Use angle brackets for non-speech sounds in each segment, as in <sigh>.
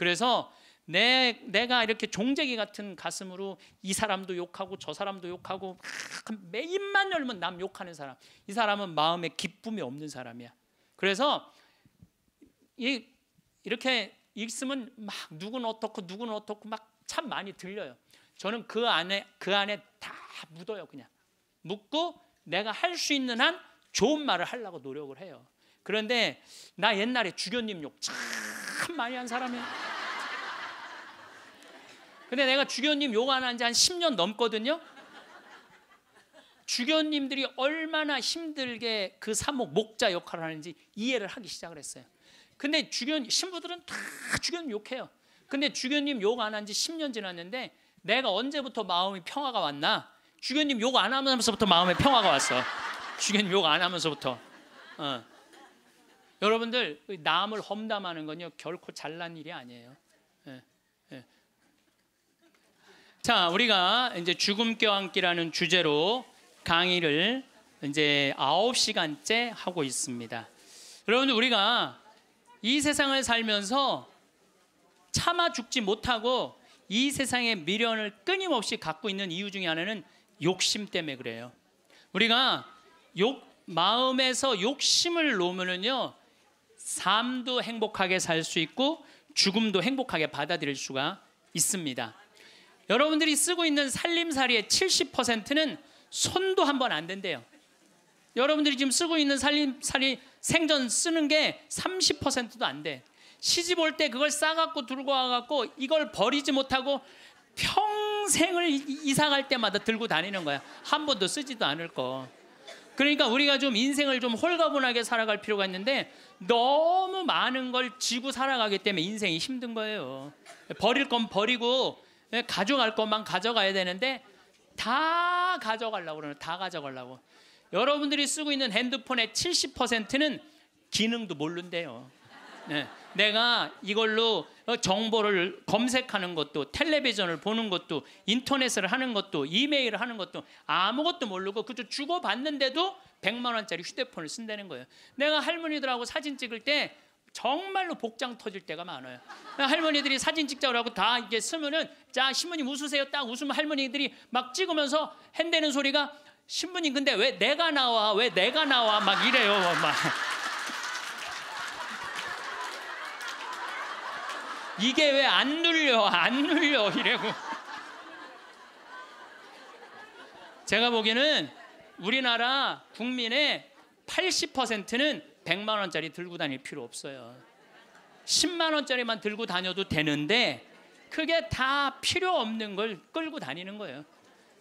그래서 내, 내가 이렇게 종재기 같은 가슴으로 이 사람도 욕하고 저 사람도 욕하고 매 입만 열면 남 욕하는 사람 이 사람은 마음에 기쁨이 없는 사람이야 그래서 이, 이렇게 읽으면 막 누군 어떻고 누군 어떻고 막 참 많이 들려요 저는 그 안에 그 안에 다 묻어요 그냥 묻고 내가 할 수 있는 한 좋은 말을 하려고 노력을 해요 그런데 나 옛날에 주교님 욕 참 많이 한 사람이에요 근데 내가 주교님 욕 안 한 지 한 10년 넘거든요. 주교님들이 얼마나 힘들게 그 사목 목자 역할을 하는지 이해를 하기 시작을 했어요. 근데 주교 신부들은 다 주교님 욕해요. 근데 주교님 욕 안 한 지 10년 지났는데 내가 언제부터 마음이 평화가 왔나? 주교님 욕 안 하면서부터 마음에 평화가 왔어. 주교님 욕 안 하면서부터. 어. 여러분들 남을 험담하는 건요 결코 잘난 일이 아니에요. 자, 우리가 이제 죽음 껴안기라는 주제로 강의를 이제 아홉 시간째 하고 있습니다. 여러분 우리가 이 세상을 살면서 참아 죽지 못하고 이 세상의 미련을 끊임없이 갖고 있는 이유 중에 하나는 욕심 때문에 그래요. 우리가 욕 마음에서 욕심을 놓으면요 삶도 행복하게 살 수 있고 죽음도 행복하게 받아들일 수가 있습니다. 여러분들이 쓰고 있는 살림살이의 70%는 손도 한 번 안 된대요. 여러분들이 지금 쓰고 있는 살림살이 생전 쓰는 게 30%도 안 돼. 시집 올 때 그걸 싸갖고 들고 와갖고 이걸 버리지 못하고 평생을 이사 갈 때마다 들고 다니는 거야. 한 번도 쓰지도 않을 거. 그러니까 우리가 좀 인생을 좀 홀가분하게 살아갈 필요가 있는데 너무 많은 걸 지고 살아가기 때문에 인생이 힘든 거예요. 버릴 건 버리고 예, 가져갈 것만 가져가야 되는데 다 가져가려고 그러는 다 가져가려고. 여러분들이 쓰고 있는 핸드폰의 70%는 기능도 모른대요. 네. 내가 이걸로 어, 정보를 검색하는 것도 텔레비전을 보는 것도 인터넷을 하는 것도 이메일을 하는 것도 아무것도 모르고 그저 주고받는데도 100만 원짜리 휴대폰을 쓴다는 거예요. 내가 할머니들하고 사진 찍을 때 정말로 복장 터질 때가 많아요. 할머니들이 사진 찍자고 하고 다 이게 쓰면은 자 신부님 웃으세요 딱 웃으면 할머니들이 막 찍으면서 핸대는 소리가 신부님 근데 왜 내가 나와 왜 내가 나와 막 이래요 막 이게 왜 안 눌려 안 눌려 이래고 제가 보기에는 우리나라 국민의 80%는 100만 원짜리 들고 다닐 필요 없어요. 10만 원짜리만 들고 다녀도 되는데 그게 다 필요 없는 걸 끌고 다니는 거예요.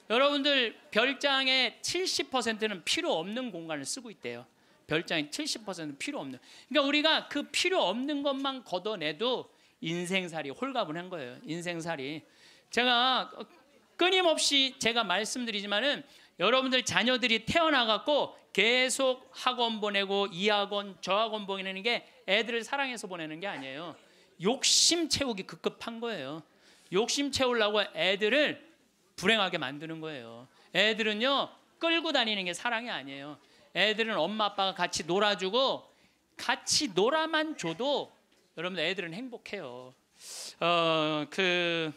여러분들 별장의 70%는 필요 없는 공간을 쓰고 있대요. 별장의 70%는 필요 없는. 그러니까 우리가 그 필요 없는 것만 걷어내도 인생살이 홀가분한 거예요. 인생살이. 제가 끊임없이 제가 말씀드리지만은 여러분들 자녀들이 태어나갖고 계속 학원 보내고 이 학원 저 학원 보내는 게 애들을 사랑해서 보내는 게 아니에요. 욕심 채우기 급급한 거예요. 욕심 채우려고 애들을 불행하게 만드는 거예요. 애들은요 끌고 다니는 게 사랑이 아니에요. 애들은 엄마 아빠가 같이 놀아주고 같이 놀아만 줘도 여러분 애들은 행복해요. 어 그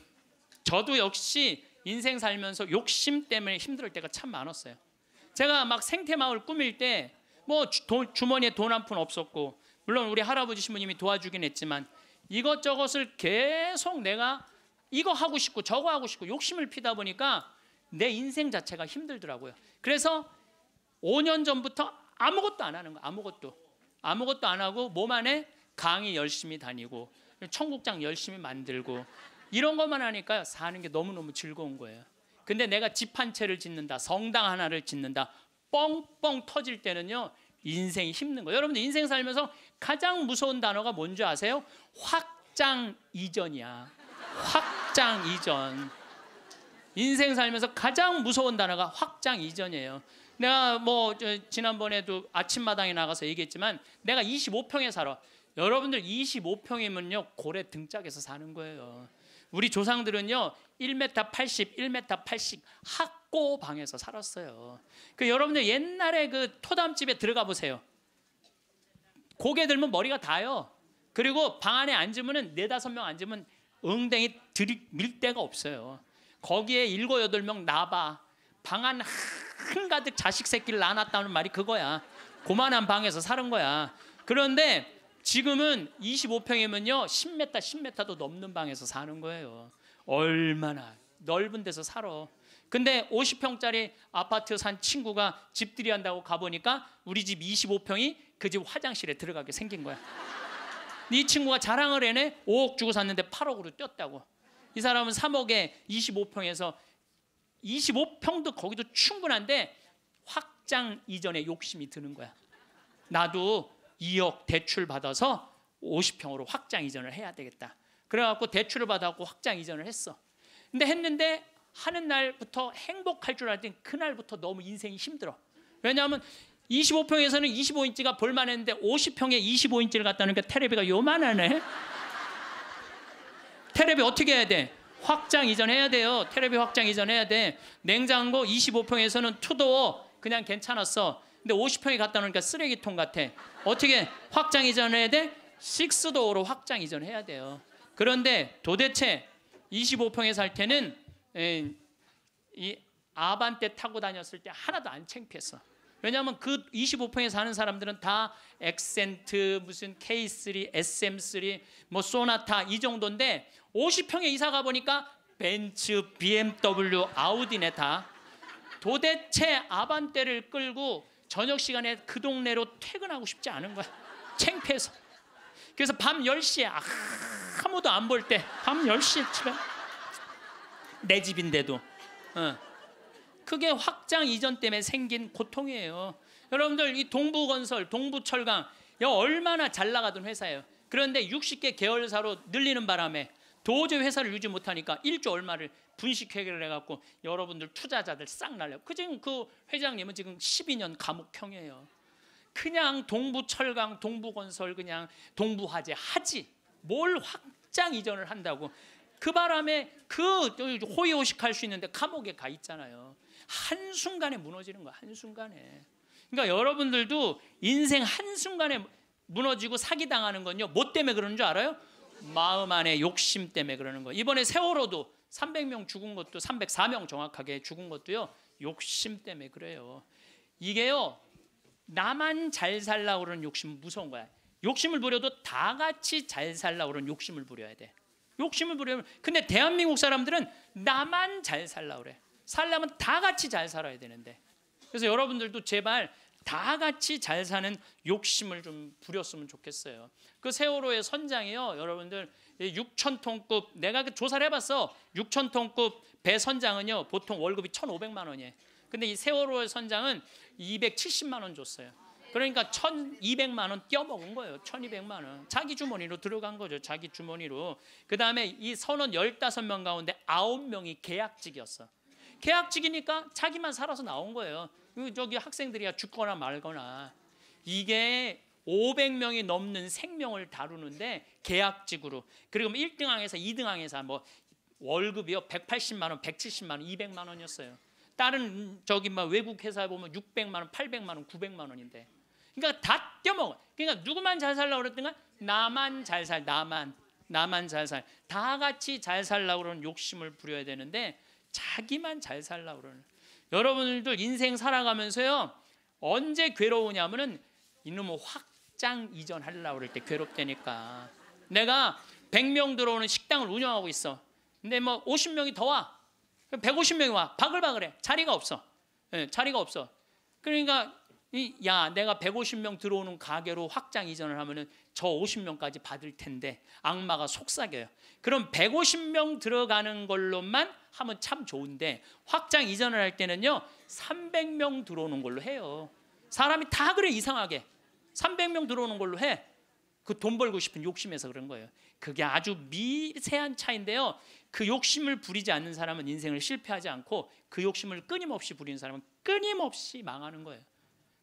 저도 역시 인생 살면서 욕심 때문에 힘들 때가 참 많았어요. 제가 막 생태마을 꾸밀 때 뭐 주머니에 돈 한 푼 없었고 물론 우리 할아버지 신부님이 도와주긴 했지만 이것저것을 계속 내가 이거 하고 싶고 저거 하고 싶고 욕심을 피다 보니까 내 인생 자체가 힘들더라고요. 그래서 5년 전부터 아무것도 안 하는 거 아무것도 아무것도 안 하고 몸 안에 강의 열심히 다니고 청국장 열심히 만들고 이런 것만 하니까 사는 게 너무너무 즐거운 거예요. 근데 내가 집 한 채를 짓는다. 성당 하나를 짓는다. 뻥뻥 터질 때는요. 인생이 힘든 거예요. 여러분들 인생 살면서 가장 무서운 단어가 뭔지 아세요? 확장 이전이야. 확장 이전. 인생 살면서 가장 무서운 단어가 확장 이전이에요. 내가 뭐 지난번에도 아침마당에 나가서 얘기했지만 내가 25평에 살아. 여러분들 25평이면요 고래 등짝에서 사는 거예요. 우리 조상들은요 1m 80, 1m 80 학고 방에서 살았어요. 그 여러분들 옛날에 그 토담집에 들어가 보세요. 고개 들면 머리가 다요. 그리고 방 안에 앉으면은 네 다섯 명 앉으면 엉덩이 들 밀 데가 없어요. 거기에 일곱 여덟 명 나봐. 방 안 한가득 자식 새끼를 낳았다는 말이 그거야. 고만한 방에서 사는 거야. 그런데 지금은 25평이면요 10m 10m도 넘는 방에서 사는 거예요. 얼마나 넓은 데서 살아. 근데 50평짜리 아파트 산 친구가 집들이 한다고 가보니까 우리 집 25평이 그 집 화장실에 들어가게 생긴 거야. 이 친구가 자랑을 해내 5억 주고 샀는데 8억으로 뛰었다고. 이 사람은 3억에 25평에서 25평도 거기도 충분한데 확장 이전에 욕심이 드는 거야. 나도 2억 대출 받아서 50평으로 확장 이전을 해야 되겠다. 그래갖고 대출을 받아갖고 확장 이전을 했어. 근데 했는데 하는 날부터 행복할 줄 알았더니 그날부터 너무 인생이 힘들어. 왜냐하면 25평에서는 25인치가 볼만했는데 50평에 25인치를 갖다 놓으니까 테레비가 요만하네. 테레비 어떻게 해야 돼? 확장 이전해야 돼요. 테레비 확장 이전해야 돼. 냉장고 25평에서는 투도어 그냥 괜찮았어. 근데 50평이 갖다 놓으니까 쓰레기통 같아. 어떻게 확장 이전해야 돼? 식스도어로 확장 이전해야 돼요. 그런데 도대체 25평에 살 때는 이 아반떼 타고 다녔을 때 하나도 안 창피했어. 왜냐하면 그 25평에 사는 사람들은 다 엑센트, 무슨 K3, SM3, 뭐 소나타 이 정도인데 50평에 이사 가보니까 벤츠, BMW, 아우디네 다. 도대체 아반떼를 끌고 저녁 시간에 그 동네로 퇴근하고 싶지 않은 거야. 창피해서. 그래서 밤 10시에 아, 아무도 안 볼 때 밤 10시에 집에 내 집인데도 어. 그게 확장 이전 때문에 생긴 고통이에요. 여러분들 이 동부건설, 동부철강 얼마나 잘 나가던 회사예요. 그런데 60개 계열사로 늘리는 바람에 도저히 회사를 유지 못하니까 1조 얼마를 분식회계를 해갖고 여러분들 투자자들 싹 날려. 그 지금 그 회장님은 지금 12년 감옥형이에요. 그냥 동부철강, 동부건설, 그냥 동부화재 하지. 뭘 확장 이전을 한다고. 그 바람에 그 호의호식할 수 있는데 감옥에 가 있잖아요. 한순간에 무너지는 거야. 한순간에. 그러니까 여러분들도 인생 한순간에 무너지고 사기당하는 건요. 뭐 때문에 그러는 줄 알아요? 마음 안에 욕심 때문에 그러는 거. 이번에 세월호도 300명 죽은 것도 304명 정확하게 죽은 것도요. 욕심 때문에 그래요. 이게요. 나만 잘 살라고 그러는 욕심 무서운 거야. 욕심을 부려도 다 같이 잘 살라고 그러는 욕심을 부려야 돼. 욕심을 부려면 근데 대한민국 사람들은 나만 잘 살라고 그래. 살려면 다 같이 잘 살아야 되는데. 그래서 여러분들도 제발 다 같이 잘 사는 욕심을 좀 부렸으면 좋겠어요. 그 세월호의 선장이요, 여러분들 6천 톤급 내가 그 조사를 해봤어. 6천 톤급 배 선장은요, 보통 월급이 1,500만 원이에요. 근데 이 세월호의 선장은 270만 원 줬어요. 그러니까 1,200만 원 떼어먹은 거예요. 1,200만 원. 자기 주머니로 들어간 거죠. 자기 주머니로. 그다음에 이 선원 15명 가운데 9명이 계약직이었어. 계약직이니까 자기만 살아서 나온 거예요. 그 저기 학생들이야 죽거나 말거나 이게 500명이 넘는 생명을 다루는데 계약직으로 그리고 1등항에서 뭐 2등항에서 뭐 월급이요 180만 원, 170만 원, 200만 원이었어요. 다른 저기 막 외국 회사에 보면 600만 원, 800만 원, 900만 원인데. 그러니까 다 떼먹어. 그러니까 누구만 잘살라 그랬던가? 나만 잘 살, 나만. 나만 잘 살. 다 같이 잘살라 그러는 욕심을 부려야 되는데 자기만 잘살라 그러는. 여러분들도 인생 살아가면서요. 언제 괴로우냐면은 이놈 확장 이전하려고 그럴 때 괴롭다니까. 내가 100명 들어오는 식당을 운영하고 있어. 근데 뭐 50명이 더 와. 150명이 와. 바글바글해. 자리가 없어. 네, 자리가 없어. 그러니까 야 내가 150명 들어오는 가게로 확장 이전을 하면은 저 50명까지 받을 텐데 악마가 속삭여요. 그럼 150명 들어가는 걸로만 하면 참 좋은데 확장 이전을 할 때는요 300명 들어오는 걸로 해요. 사람이 다 그래 이상하게 300명 들어오는 걸로 해. 그 돈 벌고 싶은 욕심에서 그런 거예요. 그게 아주 미세한 차인데요. 그 욕심을 부리지 않는 사람은 인생을 실패하지 않고 그 욕심을 끊임없이 부리는 사람은 끊임없이 망하는 거예요.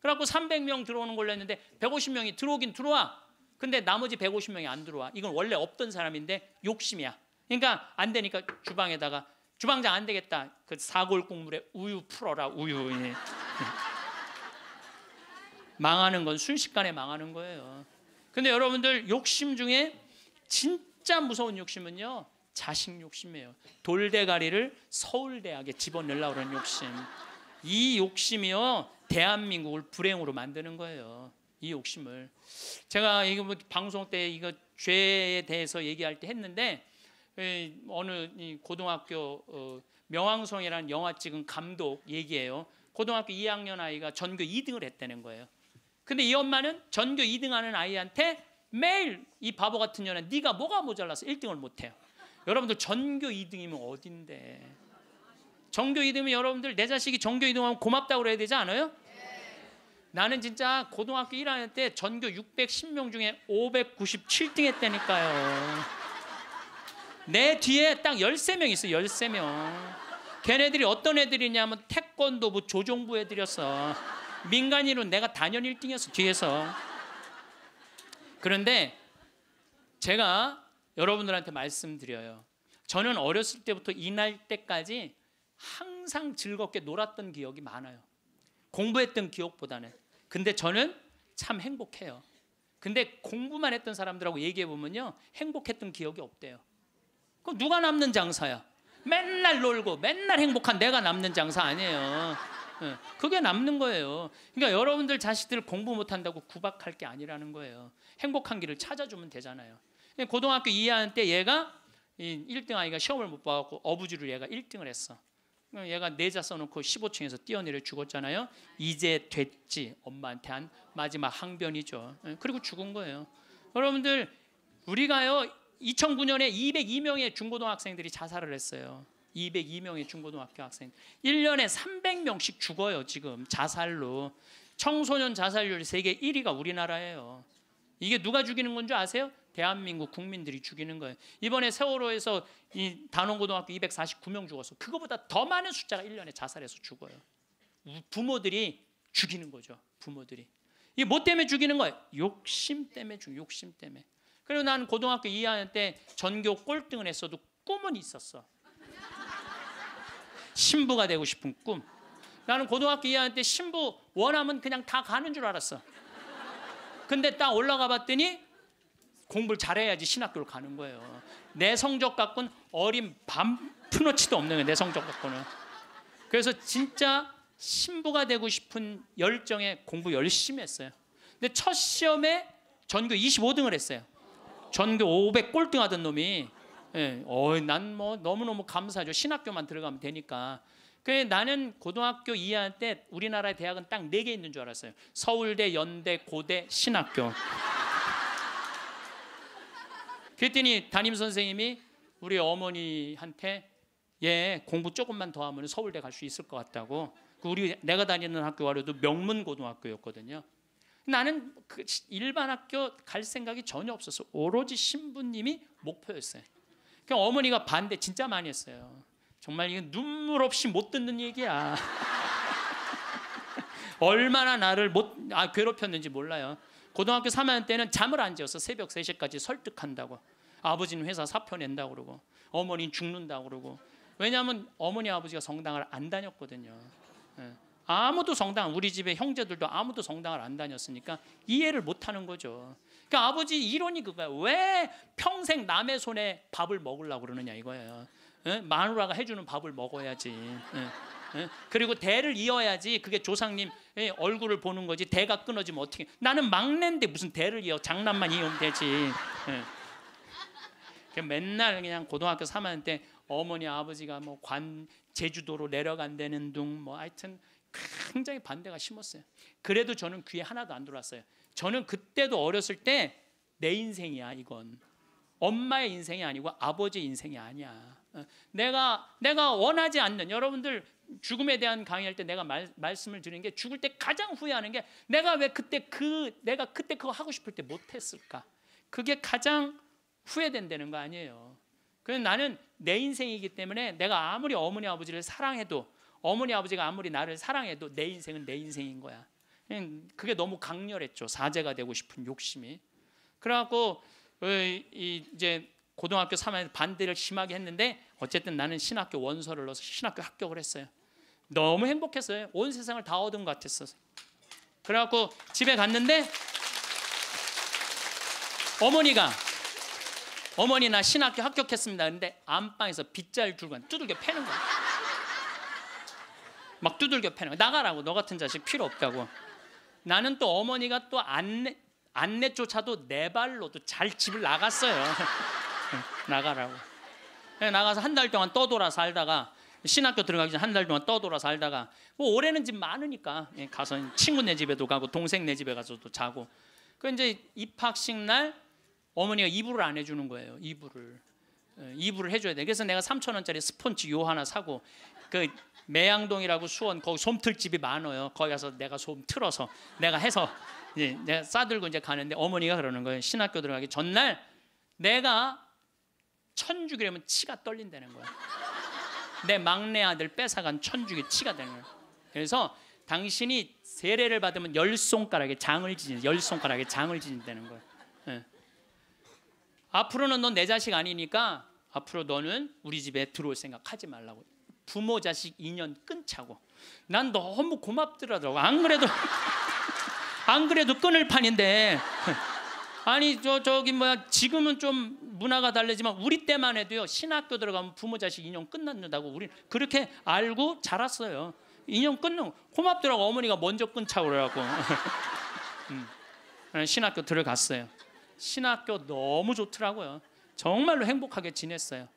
그래갖고 300명 들어오는 걸로 했는데 150명이 들어오긴 들어와. 근데 나머지 150명이 안 들어와. 이건 원래 없던 사람인데 욕심이야. 그러니까 안 되니까 주방에다가 주방장 안 되겠다. 그 사골 국물에 우유 풀어라. 우유. 예. 예. 망하는 건 순식간에 망하는 거예요. 근데 여러분들 욕심 중에 진짜 무서운 욕심은요. 자식 욕심이에요. 돌대가리를 서울대학에 집어넣으려고 하는 욕심. 이 욕심이요 대한민국을 불행으로 만드는 거예요. 이 욕심을 제가 이거 뭐 방송 때 이거 죄에 대해서 얘기할 때 했는데 예, 어느 고등학교 어, 명왕성이라는 영화 찍은 감독 얘기예요. 고등학교 2학년 아이가 전교 2등을 했다는 거예요. 근데 이 엄마는 전교 2등하는 아이한테 매일 이 바보 같은 년은 네가 뭐가 모자라서 1등을 못해요. 여러분들 전교 2등이면 어딘데? 정교이등이 여러분들 내 자식이 정교이등하면 고맙다고 그래야 되지 않아요? 네. 나는 진짜 고등학교 1학년 때 전교 610명 중에 597등 했다니까요. 내 뒤에 딱 13명 있어 13명. 걔네들이 어떤 애들이냐면 태권도부 조종부 애들이었어. 민간인으 내가 단연 1등이었어 뒤에서. 그런데 제가 여러분들한테 말씀드려요. 저는 어렸을 때부터 이날 때까지 항상 즐겁게 놀았던 기억이 많아요. 공부했던 기억보다는. 근데 저는 참 행복해요. 근데 공부만 했던 사람들하고 얘기해 보면요. 행복했던 기억이 없대요. 그럼 누가 남는 장사야? 맨날 놀고 맨날 행복한 내가 남는 장사 아니에요. 예, 그게 남는 거예요. 그러니까 여러분들 자식들 공부 못한다고 구박할 게 아니라는 거예요. 행복한 길을 찾아주면 되잖아요. 고등학교 2학년 때 얘가 1등 아이가 시험을 못 봐갖고 어부지로 얘가 1등을 했어. 얘가 내자 네 써놓고 15층에서 뛰어내려 죽었잖아요. 이제 됐지 엄마한테 한 마지막 항변이죠. 예, 그리고 죽은 거예요. 여러분들 우리가요 2009년에 202명의 중고등학생들이 자살을 했어요. 202명의 중고등학교 학생. 1년에 300명씩 죽어요, 지금 자살로. 청소년 자살률 세계 1위가 우리나라예요. 이게 누가 죽이는 건줄 아세요? 대한민국 국민들이 죽이는 거예요. 이번에 세월호에서 이 단원고등학교 249명 죽었어. 그거보다 더 많은 숫자가 1년에 자살해서 죽어요. 부모들이 죽이는 거죠. 부모들이. 이게 뭐 때문에 죽이는 거예요? 욕심 때문에 죽 욕심 때문에. 그리고 난 고등학교 2학년 때 전교 꼴등을 했어도 꿈은 있었어. 신부가 되고 싶은 꿈. 나는 고등학교 2학년 때 신부 원하면 그냥 다 가는 줄 알았어. 근데 딱 올라가 봤더니 공부를 잘해야지 신학교를 가는 거예요. 내 성적 갖고는 어린 반 푸너치도 없는 거예요. 내 성적 갖고는. 그래서 진짜 신부가 되고 싶은 열정에 공부 열심히 했어요. 근데 첫 시험에 전교 25등을 했어요. 전교 500 꼴등하던 놈이 예, 어난 뭐 너무너무 감사하죠. 신학교만 들어가면 되니까. 그래 나는 고등학교 2학년 때 우리나라의 대학은 딱 네 개 있는 줄 알았어요. 서울대, 연대, 고대, 신학교. 그랬더니 담임 선생님이 우리 어머니한테 얘 예, 공부 조금만 더 하면 서울대 갈 수 있을 것 같다고. 그 우리 내가 다니는 학교 와려도 명문 고등학교였거든요. 나는 그 일반 학교 갈 생각이 전혀 없어서 오로지 신부님이 목표였어요. 그 어머니가 반대 진짜 많이 했어요. 정말 이건 눈물 없이 못 듣는 얘기야. <laughs> 얼마나 나를 못 아, 괴롭혔는지 몰라요. 고등학교 3학년 때는 잠을 안 재워서 새벽 3시까지 설득한다고. 아버지는 회사 사표 낸다 고 그러고 어머니는 죽는다 그러고 왜냐하면 어머니 아버지가 성당을 안 다녔거든요. 예. 아무도 성당 우리 집에 형제들도 아무도 성당을 안 다녔으니까 이해를 못하는 거죠. 그러니까 아버지 이론이 그거야. 왜 평생 남의 손에 밥을 먹으려고 그러느냐 이거예요. 예? 마누라가 해주는 밥을 먹어야지. 예. 예? 그리고 대를 이어야지 그게 조상님 예, 얼굴을 보는 거지 대가 끊어지면 어떻게 나는 막내인데 무슨 대를 이어 장난만 이으면 되지 예. 맨날 그냥 고등학교 3학년 때 어머니 아버지가 뭐 관 제주도로 내려간다는 둥뭐 하여튼 굉장히 반대가 심었어요 그래도 저는 귀에 하나도 안 들어왔어요 저는 그때도 어렸을 때 내 인생이야 이건 엄마의 인생이 아니고 아버지 의 인생이 아니야. 어? 내가 내가 원하지 않는 여러분들 죽음에 대한 강의할 때 내가 말, 말씀을 드는게 죽을 때 가장 후회하는 게 내가 왜 그때 그 내가 그때 그거 하고 싶을 때 못했을까? 그게 가장 후회된다는 거 아니에요. 그래서 나는 내 인생이기 때문에 내가 아무리 어머니 아버지를 사랑해도 어머니 아버지가 아무리 나를 사랑해도 내 인생은 내 인생인 거야. 그게 너무 강렬했죠. 사제가 되고 싶은 욕심이. 그래갖고 어, 이제 고등학교 3학년 반대를 심하게 했는데 어쨌든 나는 신학교 원서를 넣어서 신학교 합격을 했어요. 너무 행복했어요. 온 세상을 다 얻은 것 같았어요. 그래갖고 집에 갔는데 어머니가 어머니 나 신학교 합격했습니다. 근데 안방에서 빗자루 들고 두들겨 패는 거야. 막 두들겨 패는 거야. 나가라고 너 같은 자식 필요 없다고. 나는 또 어머니가 또 안내 안내조차도 내 네 발로도 잘 집을 나갔어요. <laughs> 네, 나가라고. 네, 나가서 한 달 동안 떠돌아 살다가 신학교 들어가기 전 한 달 동안 떠돌아 살다가 뭐 올해는 집 많으니까 예, 가서 친구네 집에도 가고 동생 네 집에 가서도 자고 그 이제 입학식 날 어머니가 이불을 안 해주는 거예요 이불을 예, 이불을 해줘야 돼 그래서 내가 3천 원짜리 스폰지요 하나 사고 그 매양동이라고 수원 거기 솜틀집이 많아요 거기 가서 내가 솜 틀어서 내가 해서 이제 예, 내가 싸들고 이제 가는데 어머니가 그러는 거예요 신학교 들어가기 전날 내가 천주교라면 치가 떨린다는 거야. 내 막내 아들 뺏어간 천주교 치가 되는 거예요. 그래서 당신이 세례를 받으면 열 손가락에 장을 지진, 열 손가락에 장을 지진다는 거예요. 네. 앞으로는 넌 내 자식 아니니까 앞으로 너는 우리 집에 들어올 생각하지 말라고. 부모 자식 인연 끊자고. 난 너무 고맙더라고. 안 그래도 <laughs> 안 그래도 끊을 판인데. 아니 저 저기 뭐야 지금은 좀 문화가 달라지만 우리 때만 해도요 신학교 들어가면 부모 자식 인연 끝났는다고 우리 그렇게 알고 자랐어요. 인연 끊는 고맙더라고 어머니가 먼저 끊자 그래갖고 <laughs> 음. 네, 신학교 들어갔어요. 신학교 너무 좋더라고요. 정말로 행복하게 지냈어요.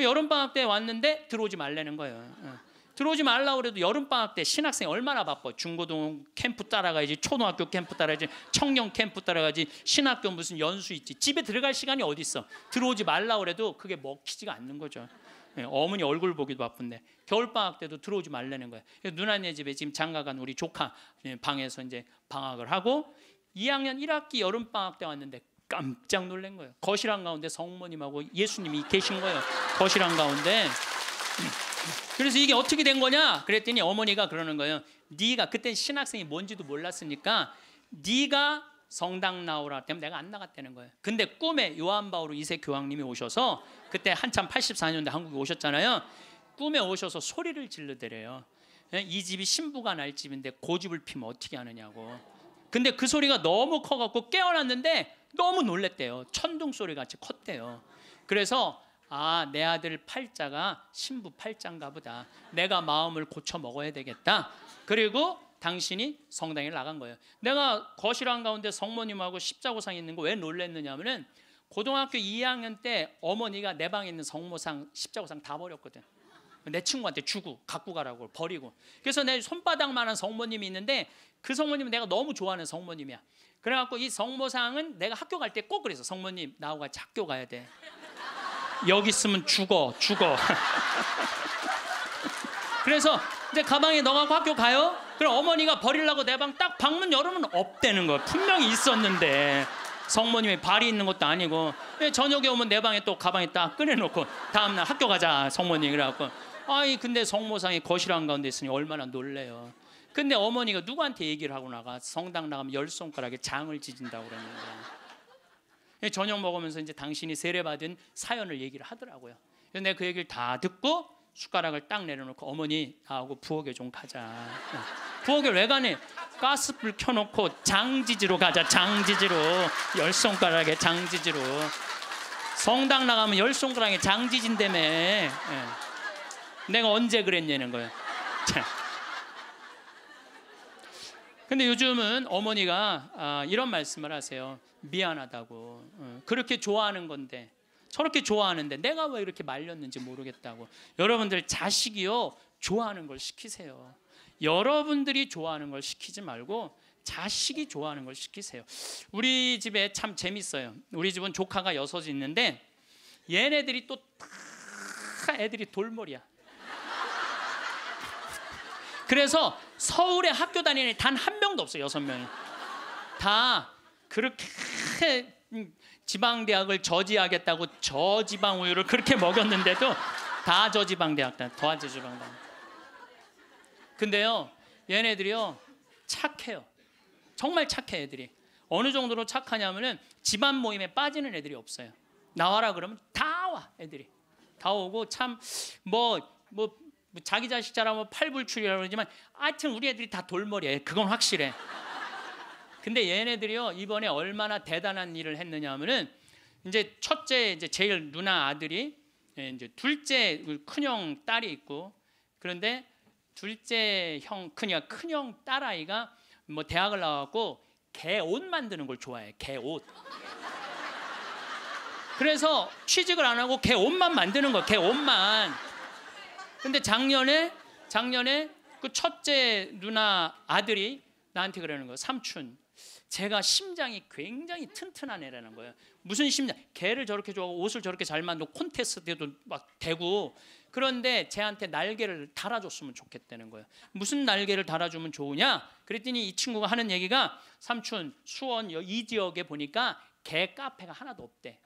여름 방학 때 왔는데 들어오지 말라는 거예요. 네. 들어오지 말라 그래도 여름방학 때 신학생 얼마나 바빠. 중고등 캠프 따라가야지, 초등학교 캠프 따라가야지, 청년 캠프 따라가야지, 신학교 무슨 연수 있지. 집에 들어갈 시간이 어디 있어. 들어오지 말라 그래도 그게 먹히지가 않는 거죠. 예, 어머니 얼굴 보기도 바쁜데 겨울방학 때도 들어오지 말라는 거예요. 누나네 집에 지금 장가간 우리 조카 예, 방에서 이제 방학을 하고 2학년 1학기 여름방학 때 왔는데 깜짝 놀란 거예요. 거실 한 가운데 성모님하고 예수님이 계신 거예요. 거실 한 가운데. 그래서 이게 어떻게 된 거냐? 그랬더니 어머니가 그러는 거예요. 네가 그때 신학생이 뭔지도 몰랐으니까 네가 성당 나오라 때문에 내가 안 나갔다는 거예요. 근데 꿈에 요한 바오로 이세 교황님이 오셔서 그때 한참 84년대 한국에 오셨잖아요. 꿈에 오셔서 소리를 질러대래요. 예, 이 집이 신부가 날 집인데 고집을 피면 어떻게 하느냐고. 근데 그 소리가 너무 커갖고 깨어났는데 너무 놀랬대요. 천둥 소리 같이 컸대요. 그래서 아, 내 아들 팔자가 신부 팔자인가 보다. 내가 마음을 고쳐 먹어야 되겠다. 그리고 당신이 성당에 나간 거예요. 내가 거실 한가운데 성모님하고 십자고상 있는 거 왜 놀랬느냐 하면은 고등학교 2학년 때 어머니가 내 방에 있는 성모상 십자고상 다 버렸거든. 내 친구한테 주고 갖고 가라고 버리고. 그래서 내 손바닥만한 성모님이 있는데 그 성모님은 내가 너무 좋아하는 성모님이야. 그래갖고 이 성모상은 내가 학교 갈 때 꼭 그래서 성모님 나하고 같이 학교 가야 돼. 여기 있으면 죽어, 죽어. 그래서 이제 가방에 넣어갖고 학교 가요. 그럼 어머니가 버리려고 내 방 딱 방문 열으면 없대는 거야. 분명히 있었는데 성모님이 발이 있는 것도 아니고 예, 저녁에 오면 내 방에 또 가방에 딱 꺼내놓고 다음날 학교 가자 성모님 그래갖고 아이 근데 성모상이 거실 한가운데 있으니 얼마나 놀래요. 근데 어머니가 누구한테 얘기를 하고 나가 성당 나가면 열 손가락에 장을 지진다고 그랬는데 예, 저녁 먹으면서 이제 당신이 세례받은 사연을 얘기를 하더라고요. 그래그 얘기를 다 듣고 숟가락을 딱 내려놓고 어머니 나하고 부엌에 좀 가자. 어, 부엌에 왜 가니? 가스불 켜놓고 장지지로 가자. 장지지로 열 손가락에 장지지로 성당 나가면 열 손가락에 장지진다며. 예. 내가 언제 그랬냐는 거예요. 근데 요즘은 어머니가 아, 이런 말씀을 하세요. 미안하다고 어, 그렇게 좋아하는 건데 저렇게 좋아하는데 내가 왜 이렇게 말렸는지 모르겠다고 여러분들 자식이요 좋아하는 걸 시키세요 여러분들이 좋아하는 걸 시키지 말고 자식이 좋아하는 걸 시키세요 우리 집에 참 재밌어요 우리 집은 조카가 여섯 있는데 얘네들이 또 다 애들이 돌머리야 그래서 서울에 학교 다니는 단 한 명도 없어요 여섯 명이 다 그렇게 지방대학을 저지하겠다고 저지방 우유를 그렇게 먹였는데도 다 저지방대학다 더한 저지방대학 근데요 얘네들이요 착해요 정말 착해 애들이 어느 정도로 착하냐면은 집안 모임에 빠지는 애들이 없어요 나와라 그러면 다 와 애들이 다 오고 참 뭐뭐 뭐, 뭐, 자기 자식 자라면 뭐 팔불출이라고 그러지만 하여튼 우리 애들이 다 돌머리야 그건 확실해 근데 얘네들이요 이번에 얼마나 대단한 일을 했느냐 하면은 이제 첫째 이제 제일 누나 아들이 예, 이제 둘째 큰형 딸이 있고 그런데 둘째 형 큰형 그러니까 큰형 딸아이가 뭐 대학을 나왔고 개 옷 만드는 걸 좋아해 개 옷. 그래서 취직을 안 하고 개 옷만 만드는 거야 개 옷만. 근데 작년에 작년에 그 첫째 누나 아들이 나한테 그러는 거야 삼촌 제가 심장이 굉장히 튼튼한 애라는 거예요. 무슨 심장? 개를 저렇게 좋아하고 옷을 저렇게 잘 만들고 콘테스트에도 막 되고 그런데 쟤한테 날개를 달아줬으면 좋겠다는 거예요. 무슨 날개를 달아주면 좋으냐? 그랬더니 이 친구가 하는 얘기가 삼촌 수원 이 지역에 보니까 개 카페가 하나도 없대.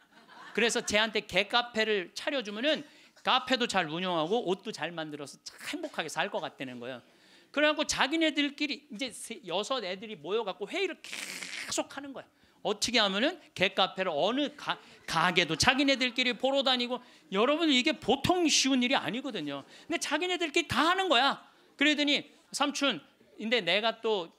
그래서 쟤한테 개 카페를 차려주면은 카페도 잘 운영하고 옷도 잘 만들어서 행복하게 살 것 같다는 거예요. 그래갖고 자기네들끼리 이제 여섯 애들이 모여갖고 회의를 계속 하는 거야. 어떻게 하면은 개카페를 어느 가, 가게도 자기네들끼리 보러 다니고 여러분 이게 보통 쉬운 일이 아니거든요. 근데 자기네들끼리 다 하는 거야. 그러더니 삼촌 근데 내가 또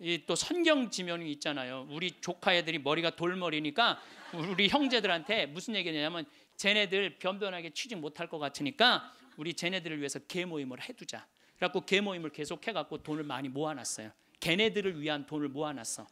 이 또 선경 지면이 있잖아요. 우리 조카 애들이 머리가 돌머리니까 우리 형제들한테 무슨 얘기냐면 쟤네들 변변하게 취직 못할 것 같으니까 우리 쟤네들을 위해서 개 모임을 해두자. 그래갖고 개모임을 계속 해갖고 돈을 많이 모아놨어요. 걔네들을 위한 돈을 모아놨어.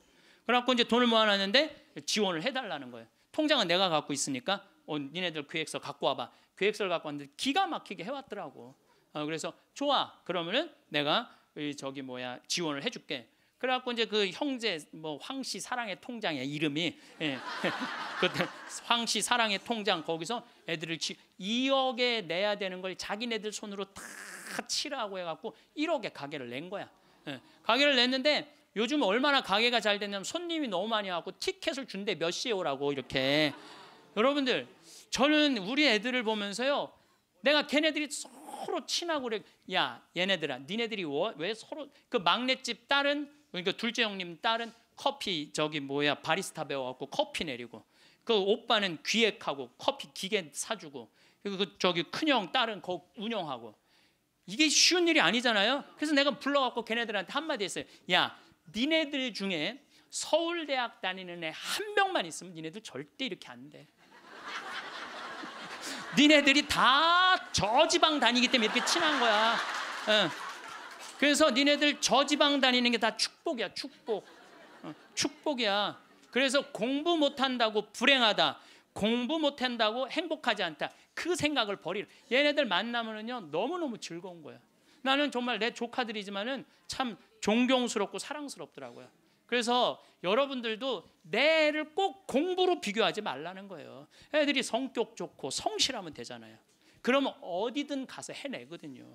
그래갖고 이제 돈을 모아놨는데 지원을 해달라는 거예요. 통장은 내가 갖고 있으니까 어, 니네들 계획서 갖고 와봐. 계획서를 갖고 왔는데 기가 막히게 해왔더라고. 어, 그래서 좋아. 그러면은 내가 저기 뭐야 지원을 해줄게. 그래갖고 이제 그 형제 뭐 황씨 사랑의 통장이 이름이 예. <laughs> 그때 황씨 사랑의 통장 거기서 애들을 치 2억에 내야 되는 걸 자기네들 손으로 다 치라고 해갖고 1억에 가게를 낸 거야 예. 가게를 냈는데 요즘 얼마나 가게가 잘되냐면 손님이 너무 많이 와갖고 티켓을 준대 몇 시에 오라고 이렇게 여러분들 저는 우리 애들을 보면서요 내가 걔네들이 서로 친하고 그래 야 얘네들아 니네들이 왜 서로 그 막내집 딸은 그러니까 둘째 형님 딸은 커피 저기 뭐야 바리스타 배워갖고 커피 내리고 그 오빠는 기획하고 커피 기계 사주고 그 저기 큰형 딸은 거 운영하고 이게 쉬운 일이 아니잖아요. 그래서 내가 불러갖고 걔네들한테 한마디 했어요. 야 니네들 중에 서울대학 다니는 애 한 명만 있으면 니네들 절대 이렇게 안 돼. <laughs> 니네들이 다 저지방 다니기 때문에 이렇게 친한 거야. 응. 그래서 니네들 저지방 다니는 게 다 축복이야, 축복. 어, 축복이야. 그래서 공부 못한다고 불행하다. 공부 못한다고 행복하지 않다. 그 생각을 버리라. 얘네들 만나면은요, 너무너무 즐거운 거야. 나는 정말 내 조카들이지만은 참 존경스럽고 사랑스럽더라고요. 그래서 여러분들도 내를 꼭 공부로 비교하지 말라는 거예요. 애들이 성격 좋고 성실하면 되잖아요. 그러면 어디든 가서 해내거든요.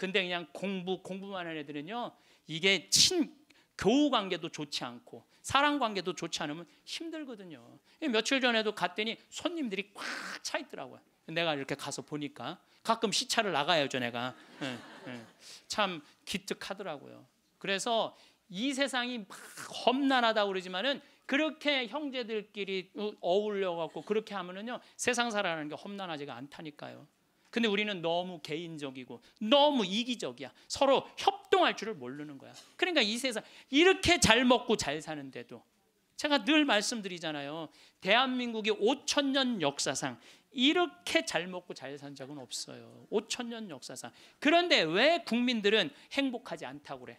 근데 그냥 공부 공부만 하는 애들은요. 이게 친 교우 관계도 좋지 않고 사랑 관계도 좋지 않으면 힘들거든요. 며칠 전에도 갔더니 손님들이 꽉 차 있더라고요. 내가 이렇게 가서 보니까 가끔 시차를 나가요죠 내가 예, 예. 참 기특하더라고요. 그래서 이 세상이 막 험난하다 그러지만은 그렇게 형제들끼리 어울려 갖고 그렇게 하면은요 세상 살아가는 게 험난하지가 않다니까요. 근데 우리는 너무 개인적이고 너무 이기적이야. 서로 협동할 줄을 모르는 거야. 그러니까 이 세상 이렇게 잘 먹고 잘 사는데도 제가 늘 말씀드리잖아요. 대한민국이 5천 년 역사상 이렇게 잘 먹고 잘 산 적은 없어요. 5천 년 역사상. 그런데 왜 국민들은 행복하지 않다고 그래?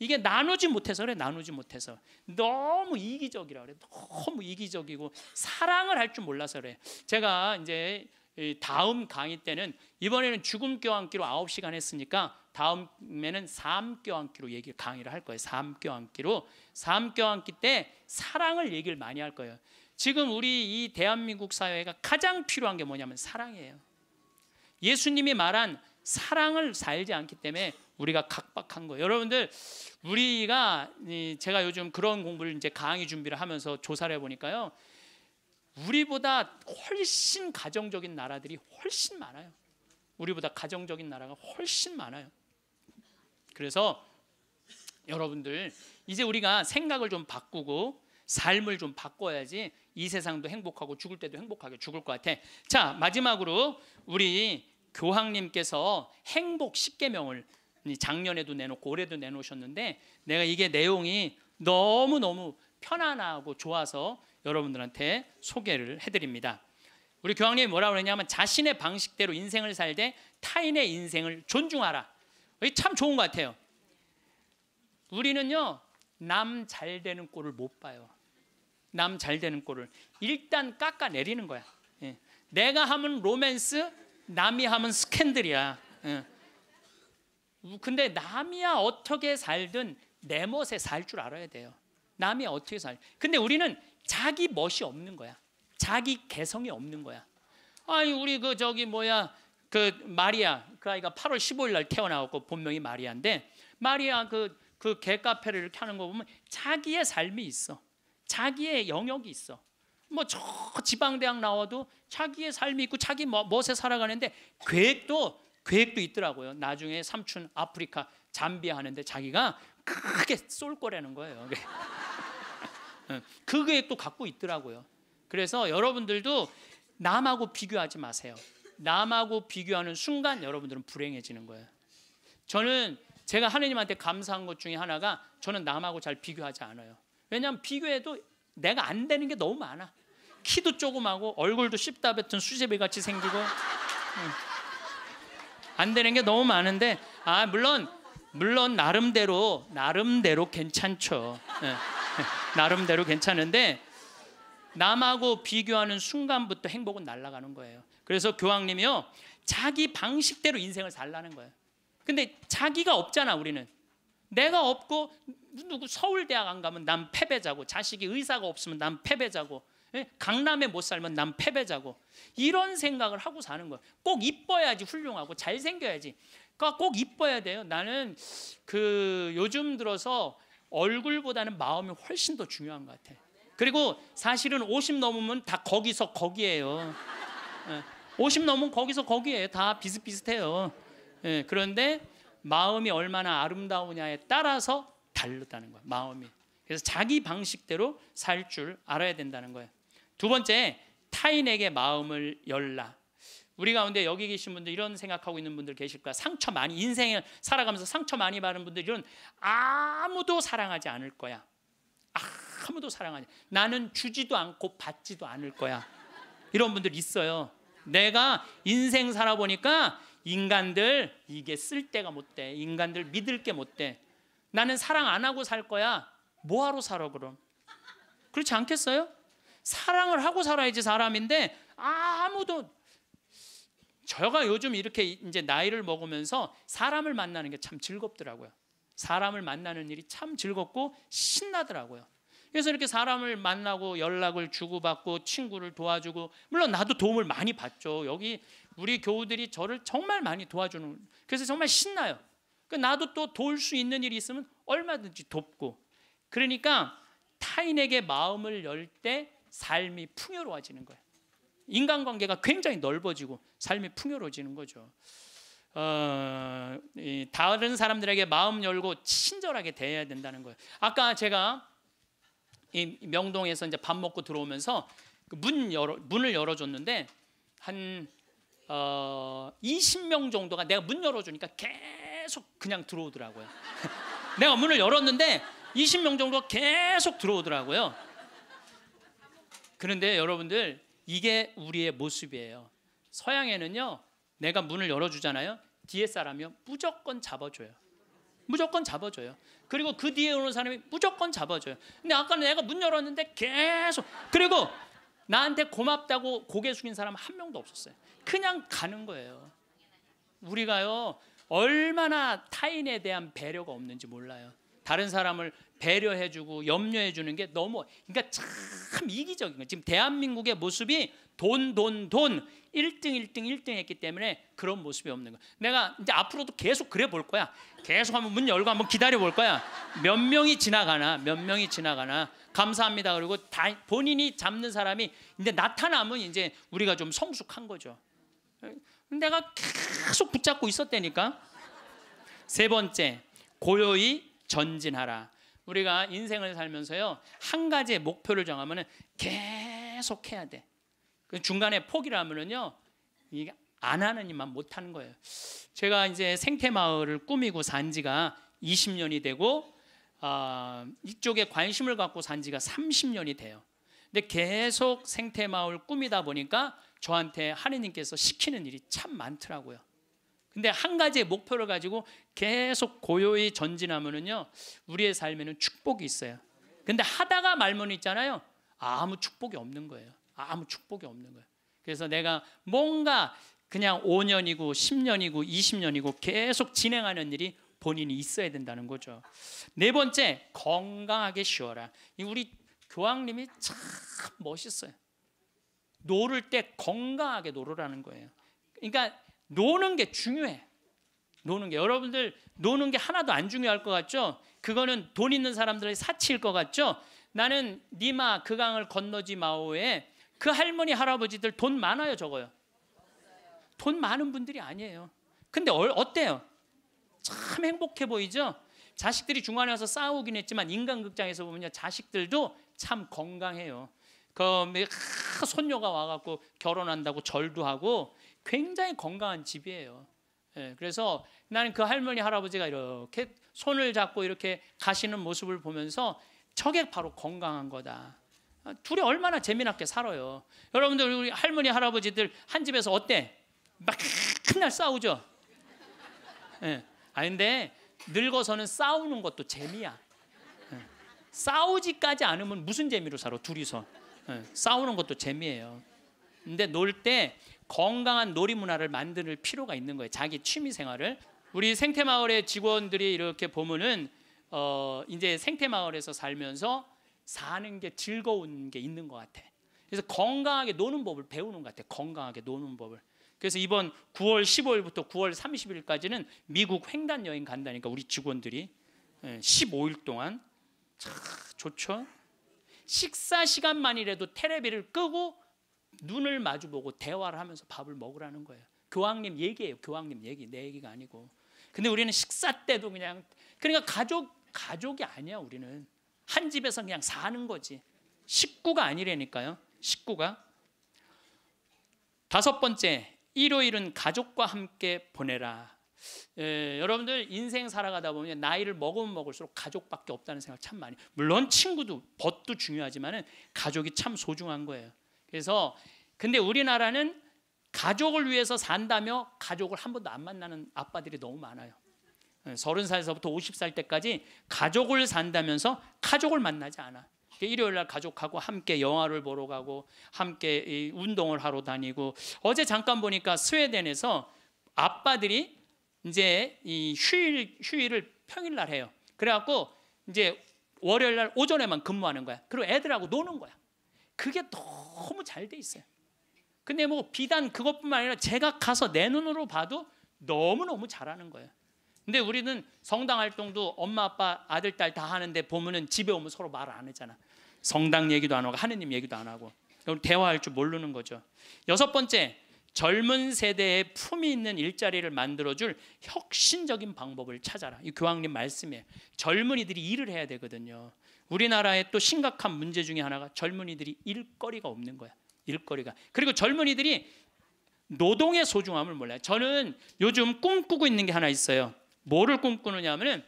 이게 나누지 못해서 그래. 나누지 못해서. 너무 이기적이라 그래. 너무 이기적이고 사랑을 할 줄 몰라서 그래. 제가 이제 다음 강의 때는 이번에는 죽음 교환기로 9시간 했으니까 다음에는 삶교환기로 얘기를 강의를 할 거예요. 삶 껴안기로 삶 껴안기 때 사랑을 얘기를 많이 할 거예요. 지금 우리 이 대한민국 사회가 가장 필요한 게 뭐냐면 사랑이에요. 예수님이 말한 사랑을 살지 않기 때문에 우리가 각박한 거예요. 여러분들 우리가 제가 요즘 그런 공부를 이제 강의 준비를 하면서 조사를 해 보니까요. 우리보다 훨씬 가정적인 나라들이 훨씬 많아요. 우리보다 가정적인 나라가 훨씬 많아요. 그래서 여러분들 이제 우리가 생각을 좀 바꾸고 삶을 좀 바꿔야지 이 세상도 행복하고 죽을 때도 행복하게 죽을 것 같아. 자 마지막으로 우리 교황님께서 행복 10개명을 작년에도 내놓고 올해도 내놓으셨는데 내가 이게 내용이 너무너무 편안하고 좋아서 여러분들한테 소개를 해드립니다. 우리 교황님이 뭐라 그러냐면 자신의 방식대로 인생을 살되 타인의 인생을 존중하라. 이게 참 좋은 것 같아요. 우리는요 남잘 되는 꼴을 못 봐요. 남잘 되는 꼴을 일단 깎아내리는 거야. 예. 내가 하면 로맨스, 남이 하면 스캔들이야. 예. 근데 남이야 어떻게 살든 내 멋에 살 줄 알아야 돼요. 남이 어떻게 살? 근데 우리는 자기 멋이 없는 거야. 자기 개성이 없는 거야. 아니 우리 그 저기 뭐야 그 마리아 그 아이가 8월 15일 날 태어나고 본명이 마리아인데 마리아 그그 그 개카페를 이렇게 하는 거 보면 자기의 삶이 있어. 자기의 영역이 있어. 뭐 저 지방대학 나와도 자기의 삶이 있고 자기 뭐, 멋에 살아가는데 계획도 계획도 있더라고요. 나중에 삼촌 아프리카 잠비 하는데 자기가 크게 쏠 거라는 거예요. 그게 또 갖고 있더라고요. 그래서 여러분들도 남하고 비교하지 마세요. 남하고 비교하는 순간 여러분들은 불행해지는 거예요. 저는 제가 하느님한테 감사한 것 중에 하나가 저는 남하고 잘 비교하지 않아요. 왜냐하면 비교해도 내가 안 되는 게 너무 많아. 키도 조그마고 얼굴도 씹다 뱉은 수제비 같이 생기고 안 되는 게 너무 많은데 아 물론 물론 나름대로 나름대로 괜찮죠. 응. 나름대로 괜찮은데 남하고 비교하는 순간부터 행복은 날아가는 거예요. 그래서 교황님이요 자기 방식대로 인생을 살라는 거예요. 근데 자기가 없잖아 우리는. 내가 없고 누구 서울대학 안 가면 난 패배자고 자식이 의사가 없으면 난 패배자고 예? 강남에 못 살면 난 패배자고 이런 생각을 하고 사는 거예요. 꼭 이뻐야지 훌륭하고 잘생겨야지. 그러니까 꼭 이뻐야 돼요. 나는 그 요즘 들어서 얼굴보다는 마음이 훨씬 더 중요한 것 같아. 그리고 사실은 50 넘으면 다 거기서 거기에요. 50 예. 넘으면 거기서 거기에 다 비슷비슷해요. 예. 그런데 마음이 얼마나 아름다우냐에 따라서 다르다는 거야. 마음이. 그래서 자기 방식대로 살 줄 알아야 된다는 거예두 번째, 타인에게 마음을 열라. 우리 가운데 여기 계신 분들 이런 생각하고 있는 분들 계실 거야. 상처 많이 인생에 살아가면서 상처 많이 받은 분들 이런 아무도 사랑하지 않을 거야. 아무도 사랑하지. 나는 주지도 않고 받지도 않을 거야. 이런 분들 있어요. 내가 인생 살아보니까 인간들 이게 쓸 데가 못 돼. 인간들 믿을 게 못 돼. 나는 사랑 안 하고 살 거야. 뭐하러 살아 그럼? 그렇지 않겠어요? 사랑을 하고 살아야지 사람인데 아무도 제가 요즘 이렇게 이제 나이를 먹으면서 사람을 만나는 게 참 즐겁더라고요. 사람을 만나는 일이 참 즐겁고 신나더라고요. 그래서 이렇게 사람을 만나고 연락을 주고받고 친구를 도와주고 물론 나도 도움을 많이 받죠. 여기 우리 교우들이 저를 정말 많이 도와주는 그래서 정말 신나요. 그 나도 또 도울 수 있는 일이 있으면 얼마든지 돕고 그러니까 타인에게 마음을 열 때 삶이 풍요로워지는 거예요. 인간관계가 굉장히 넓어지고 삶이 풍요로워지는 거죠. 어, 다른 사람들에게 마음 열고 친절하게 대해야 된다는 거예요. 아까 제가 명동에서 이제 밥 먹고 들어오면서 그 문 열어, 문을 열어줬는데 한 어, 20명 정도가 내가 문 열어주니까 계속 그냥 들어오더라고요. <laughs> 내가 문을 열었는데 20명 정도가 계속 들어오더라고요. 그런데 여러분들 이게 우리의 모습이에요. 서양에는요. 내가 문을 열어주잖아요. 뒤에 사람이요. 무조건 잡아줘요. 무조건 잡아줘요. 그리고 그 뒤에 오는 사람이 무조건 잡아줘요. 근데 아까 내가 문 열었는데 계속 그리고 나한테 고맙다고 고개 숙인 사람 한 명도 없었어요. 그냥 가는 거예요. 우리가요 얼마나 타인에 대한 배려가 없는지 몰라요. 다른 사람을 배려해주고 염려해주는 게 너무 그러니까 참 이기적인 거예요. 지금 대한민국의 모습이 돈 돈 돈 1등 1등 1등 했기 때문에 그런 모습이 없는 거예요. 내가 이제 앞으로도 계속 그래 볼 거야. 계속 한번 문 열고 한번 기다려 볼 거야. 몇 명이 지나가나 몇 명이 지나가나 감사합니다. 그리고 다 본인이 잡는 사람이 이제 나타나면 이제 우리가 좀 성숙한 거죠. 내가 계속 붙잡고 있었다니까. 세 번째 고요히 전진하라. 우리가 인생을 살면서요 한 가지의 목표를 정하면은 계속 해야 돼. 그 중간에 포기를 면은요 이게 안 하는 일만 못 하는 거예요. 제가 이제 생태 마을을 꾸미고 산 지가 20년이 되고 어, 이쪽에 관심을 갖고 산 지가 30년이 돼요. 근데 계속 생태 마을 꾸미다 보니까 저한테 하느님께서 시키는 일이 참 많더라고요. 근데 한 가지의 목표를 가지고 계속 고요히 전진하면은요 우리의 삶에는 축복이 있어요. 근데 하다가 말문 있잖아요. 아무 축복이 없는 거예요. 아무 축복이 없는 거예요. 그래서 내가 뭔가 그냥 5년이고 10년이고 20년이고 계속 진행하는 일이 본인이 있어야 된다는 거죠. 네 번째 건강하게 쉬어라. 우리 교황님이 참 멋있어요. 노를 때 건강하게 노르라는 거예요. 그러니까 노는 게 중요해. 노는 게 여러분들 노는 게 하나도 안 중요할 것 같죠? 그거는 돈 있는 사람들의 사치일 것 같죠? 나는 니마 그 강을 건너지 마오에 그 할머니 할아버지들 돈 많아요 적어요. 돈 많은 분들이 아니에요. 근데 어, 때요참 행복해 보이죠? 자식들이 중간에 와서 싸우긴 했지만 인간극장에서 보면요 자식들도 참 건강해요. 그 손녀가 와갖고 결혼한다고 절도 하고 굉장히 건강한 집이에요. 예, 그래서 나는 그 할머니 할아버지가 이렇게 손을 잡고 이렇게 가시는 모습을 보면서 저게 바로 건강한 거다. 아, 둘이 얼마나 재미나게 살아요. 여러분들 우리 할머니 할아버지들 한 집에서 어때? 막 맨날 싸우죠. 예. 아 근데 늙어서는 싸우는 것도 재미야. 예. 싸우지까지 않으면 무슨 재미로 살아? 둘이서 예. 싸우는 것도 재미예요. 근데 놀때 건강한 놀이 문화를 만드는 필요가 있는 거예요. 자기 취미 생활을. 우리 생태 마을의 직원들이 이렇게 보면은 어 이제 생태 마을에서 살면서 사는 게 즐거운 게 있는 것 같아. 그래서 건강하게 노는 법을 배우는 것 같아. 건강하게 노는 법을. 그래서 이번 9월 15일부터 9월 30일까지는 미국 횡단 여행 간다니까 우리 직원들이 15일 예, 동안 참 좋죠. 식사 시간만이라도 테레비를 끄고 눈을 마주보고 대화를 하면서 밥을 먹으라는 거예요. 교황님 얘기예요. 교황님 얘기 내 얘기가 아니고. 근데 우리는 식사 때도 그냥 그러니까 가족 가족이 아니야 우리는 한 집에서 그냥 사는 거지 식구가 아니라니까요. 식구가 다섯 번째 일요일은 가족과 함께 보내라. 예, 여러분들 인생 살아가다 보면 나이를 먹으면 먹을수록 가족밖에 없다는 생각 참 많이. 물론 친구도 벗도 중요하지만은 가족이 참 소중한 거예요. 그래서 근데 우리나라는 가족을 위해서 산다며 가족을 한 번도 안 만나는 아빠들이 너무 많아요. 예, 서른 살에서부터 오십 살 때까지 가족을 산다면서 가족을 만나지 않아. 그러니까 일요일 날 가족하고 함께 영화를 보러 가고 함께 운동을 하러 다니고 어제 잠깐 보니까 스웨덴에서 아빠들이 이제 이 휴일 휴일을 평일 날 해요. 그래갖고 이제 월요일 날 오전에만 근무하는 거야. 그리고 애들하고 노는 거야. 그게 더 너무 잘 돼 있어요. 근데 뭐 비단 그것뿐만 아니라 제가 가서 내 눈으로 봐도 너무너무 잘하는 거예요. 근데 우리는 성당 활동도 엄마 아빠 아들 딸 다 하는데 보면은 집에 오면 서로 말을 안 하잖아. 성당 얘기도 안 하고 하느님 얘기도 안 하고 대화할 줄 모르는 거죠. 여섯 번째 젊은 세대의 품이 있는 일자리를 만들어줄 혁신적인 방법을 찾아라. 이 교황님 말씀에 젊은이들이 일을 해야 되거든요. 우리나라의 또 심각한 문제 중에 하나가 젊은이들이 일거리가 없는 거야. 일거리가. 그리고 젊은이들이 노동의 소중함을 몰라요. 저는 요즘 꿈꾸고 있는 게 하나 있어요. 뭐를 꿈꾸느냐면은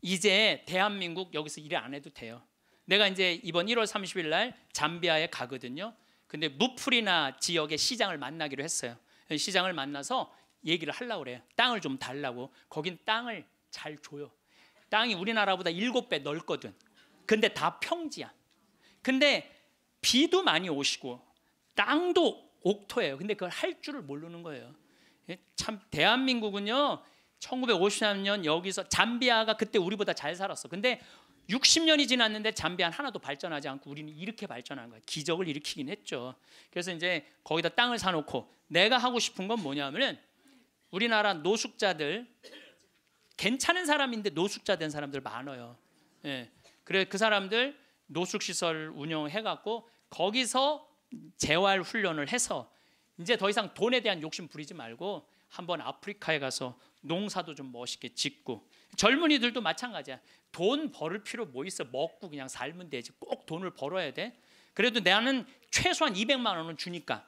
이제 대한민국 여기서 일 안 해도 돼요. 내가 이제 이번 1월 30일 날 잠비아에 가거든요. 근데 무프이나 지역의 시장을 만나기로 했어요. 시장을 만나서 얘기를 하려고 그래요. 땅을 좀 달라고. 거긴 땅을 잘 줘요. 땅이 우리나라보다 일곱 배 넓거든. 근데 다 평지야. 근데 비도 많이 오시고 땅도 옥토예요. 근데 그걸 할 줄을 모르는 거예요. 예? 참 대한민국은요. 1953년 여기서 잠비아가 그때 우리보다 잘 살았어. 근데 60년이 지났는데 잠비안 하나도 발전하지 않고 우리는 이렇게 발전한 거야. 기적을 일으키긴 했죠. 그래서 이제 거기다 땅을 사놓고 내가 하고 싶은 건 뭐냐면은 우리나라 노숙자들 괜찮은 사람인데 노숙자 된 사람들 많아요. 예. 그래 그 사람들 노숙 시설 운영해 갖고 거기서 재활 훈련을 해서 이제 더 이상 돈에 대한 욕심 부리지 말고 한번 아프리카에 가서 농사도 좀 멋있게 짓고 젊은이들도 마찬가지야. 돈 벌을 필요 뭐 있어? 먹고 그냥 살면 되지. 꼭 돈을 벌어야 돼. 그래도 나는 최소한 200만 원은 주니까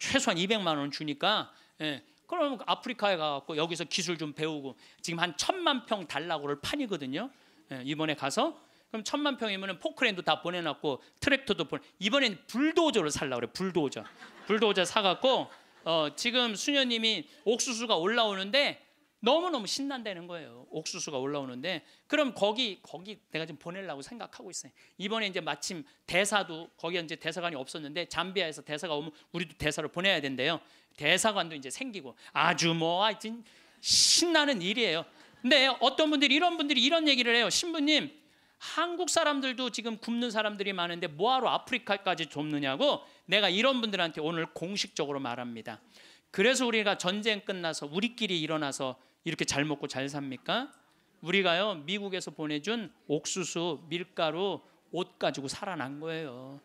최소한 200만 원은 주니까 예, 그럼 아프리카에 가갖고 여기서 기술 좀 배우고 지금 한 천만 평 달라고를 판이거든요. 예, 이번에 가서 그럼 천만 평이면 포크레인도 다 보내놨고 트랙터도 보내. 이번엔 불도저를 살라 그래. 불도저. 불도저 사갖고 어, 지금 수녀님이 옥수수가 올라오는데 너무너무 신난다는 거예요. 옥수수가 올라오는데 그럼 거기 거기 내가 좀 보내려고 생각하고 있어요. 이번에 이제 마침 대사도 거기 이제 대사관이 없었는데 잠비아에서 대사가 오면 우리도 대사를 보내야 된대요. 대사관도 이제 생기고 아주 뭐 하여튼 신나는 일이에요. 근데 어떤 분들이 이런 분들이 이런 얘기를 해요. 신부님 한국 사람들도 지금 굶는 사람들이 많은데 뭐하러 아프리카까지 돕느냐고 내가 이런 분들한테 오늘 공식적으로 말합니다. 그래서 우리가 전쟁 끝나서 우리끼리 일어나서 이렇게 잘 먹고 잘 삽니까? 우리가요 미국에서 보내준 옥수수, 밀가루, 옷 가지고 살아난 거예요.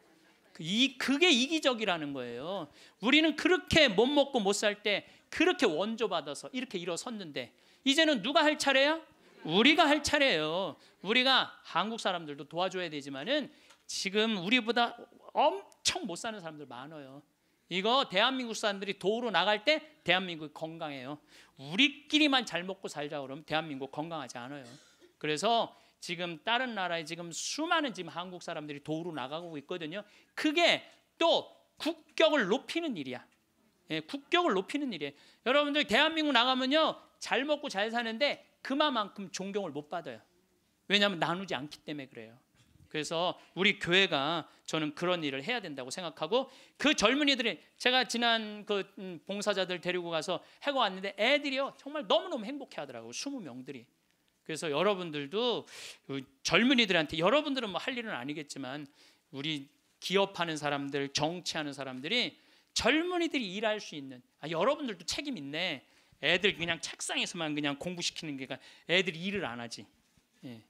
그 이 그게 이기적이라는 거예요. 우리는 그렇게 못 먹고 못 살 때 그렇게 원조 받아서 이렇게 일어섰는데 이제는 누가 할 차례야? 우리가 할 차례예요. 우리가 한국 사람들도 도와줘야 되지만은 지금 우리보다 엄청 못 사는 사람들 많아요. 이거 대한민국 사람들이 도우러 나갈 때 대한민국이 건강해요. 우리끼리만 잘 먹고 살자 그러면 대한민국 건강하지 않아요. 그래서 지금 다른 나라에 지금 수많은 지금 한국 사람들이 도로 우 나가고 있거든요. 그게 또 국격을 높이는 일이야. 예, 국격을 높이는 일이에요. 여러분들 대한민국 나가면요. 잘 먹고 잘 사는데 그만큼 존경을 못 받아요. 왜냐하면 나누지 않기 때문에 그래요. 그래서 우리 교회가 저는 그런 일을 해야 된다고 생각하고 그 젊은이들이 제가 지난 그 음, 봉사자들 데리고 가서 해고 왔는데 애들이요 정말 너무너무 행복해 하더라고요. 20명들이. 그래서 여러분들도 그 젊은이들한테 여러분들은 뭐 할 일은 아니겠지만 우리 기업하는 사람들, 정치하는 사람들이 젊은이들이 일할 수 있는 아, 여러분들도 책임 있네. 애들 그냥 책상에서만 그냥 공부시키는 게가 애들이 일을 안 하지. 예.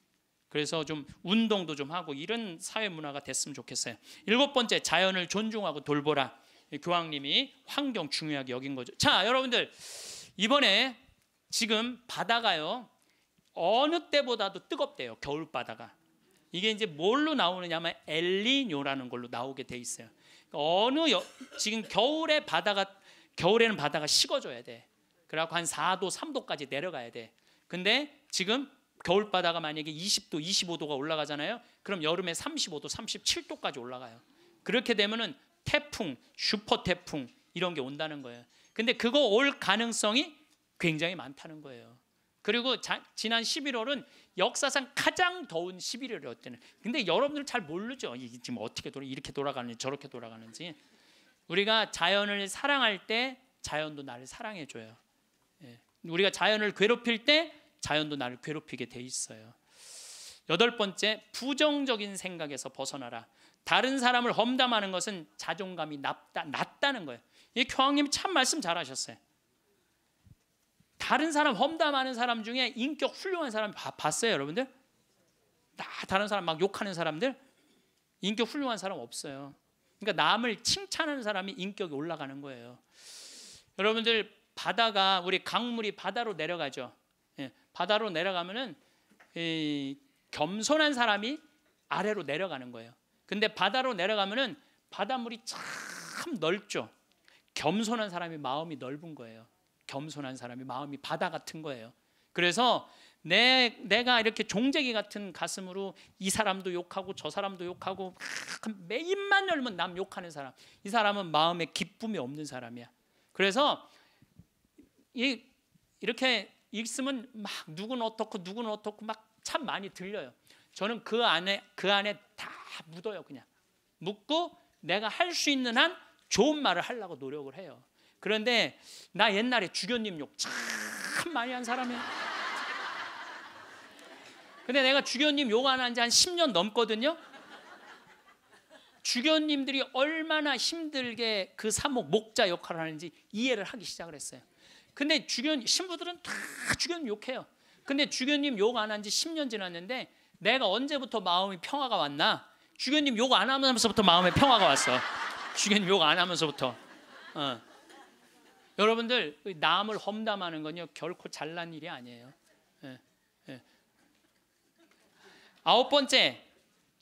그래서 좀 운동도 좀 하고 이런 사회 문화가 됐으면 좋겠어요. 일곱 번째 자연을 존중하고 돌보라. 교황님이 환경 중요하게 여긴 거죠. 자, 여러분들 이번에 지금 바다가요. 어느 때보다도 뜨겁대요. 겨울 바다가. 이게 이제 뭘로 나오느냐면 엘리뇨라는 걸로 나오게 돼 있어요. 어느 여, 지금 겨울에 바다가 겨울에는 바다가 식어져야 돼. 그래갖고 한 4도, 3도까지 내려가야 돼. 근데 지금 겨울 바다가 만약에 20도, 25도가 올라가잖아요. 그럼 여름에 35도, 37도까지 올라가요. 그렇게 되면은 태풍, 슈퍼 태풍 이런 게 온다는 거예요. 근데 그거 올 가능성이 굉장히 많다는 거예요. 그리고 자, 지난 11월은 역사상 가장 더운 11월이었대요. 근데 여러분들 잘 모르죠. 이게 지금 어떻게 돌아 이렇게 돌아가는지 저렇게 돌아가는지. 우리가 자연을 사랑할 때 자연도 나를 사랑해 줘요. 예. 우리가 자연을 괴롭힐 때 자연도 나를 괴롭히게 돼 있어요. 여덟 번째 부정적인 생각에서 벗어나라. 다른 사람을 험담하는 것은 자존감이 낮다, 낮다는 거예요. 이 교황님 참 말씀 잘하셨어요. 다른 사람 험담하는 사람 중에 인격 훌륭한 사람 봤어요, 여러분들? 다 다른 사람 막 욕하는 사람들 인격 훌륭한 사람 없어요. 그러니까 남을 칭찬하는 사람이 인격이 올라가는 거예요. 여러분들 바다가 우리 강물이 바다로 내려가죠. 예, 바다로 내려가면은 겸손한 사람이 아래로 내려가는 거예요. 근데 바다로 내려가면은 바닷물이 참 넓죠. 겸손한 사람이 마음이 넓은 거예요. 겸손한 사람이 마음이 바다 같은 거예요. 그래서 내 내가 이렇게 종재기 같은 가슴으로 이 사람도 욕하고 저 사람도 욕하고 매 입만 열면 남 욕하는 사람. 이 사람은 마음에 기쁨이 없는 사람이야. 그래서 이 이렇게 읽으면 막 누군 어떻고 누군 어떻고 막 참 많이 들려요. 저는 그 안에 그 안에 다 묻어요 그냥 묻고 내가 할 수 있는 한 좋은 말을 하려고 노력을 해요. 그런데 나 옛날에 주교님 욕 참 많이 한 사람이야. 근데 내가 주교님 욕 안 한 지 한 10년 넘거든요. 주교님들이 얼마나 힘들게 그 사목 목자 역할을 하는지 이해를 하기 시작을 했어요. 근데 주교 신부들은 다 주교님 욕해요. 근데 주교님 욕 안 한 지 10년 지났는데 내가 언제부터 마음이 평화가 왔나? 주교님 욕 안 하면서부터 마음에 평화가 왔어. 주교님 욕 안 하면서부터. 어. 여러분들 남을 험담하는 건요 결코 잘난 일이 아니에요. 예, 예. 아홉 번째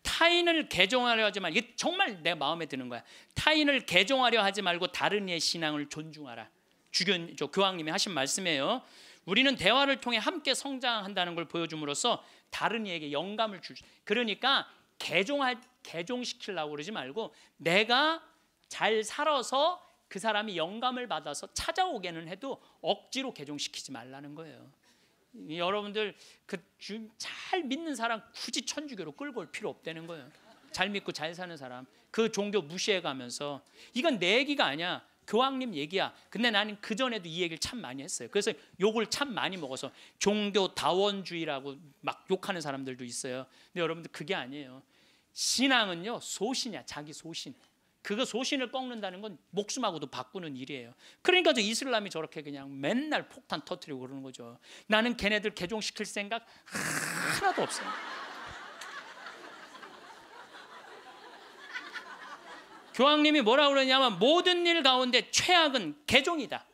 타인을 개종하려 하지 말 이게 정말 내 마음에 드는 거야. 타인을 개종하려 하지 말고 다른 이의 신앙을 존중하라. 주교 저 교황님이 하신 말씀이에요. 우리는 대화를 통해 함께 성장한다는 걸 보여줌으로써 다른 이에게 영감을 주. 그러니까 개종할 개종시키려고 그러지 말고 내가 잘 살아서 그 사람이 영감을 받아서 찾아오게는 해도 억지로 개종시키지 말라는 거예요. 여러분들 그잘 믿는 사람 굳이 천주교로 끌고 올 필요 없다는 거예요. 잘 믿고 잘 사는 사람 그 종교 무시해 가면서 이건 내 얘기가 아니야. 교황님 얘기야. 근데 나는 그 전에도 이 얘기를 참 많이 했어요. 그래서 욕을 참 많이 먹어서 종교 다원주의라고 막 욕하는 사람들도 있어요. 근데 여러분들 그게 아니에요. 신앙은요 소신이야 자기 소신 그거 소신을 꺾는다는 건 목숨하고도 바꾸는 일이에요. 그러니까 저 이슬람이 저렇게 그냥 맨날 폭탄 터트리고 그러는 거죠. 나는 걔네들 개종시킬 생각 하나도 없어요. 교황님이 뭐라 그러냐면 모든 일 가운데 최악은 개종이다.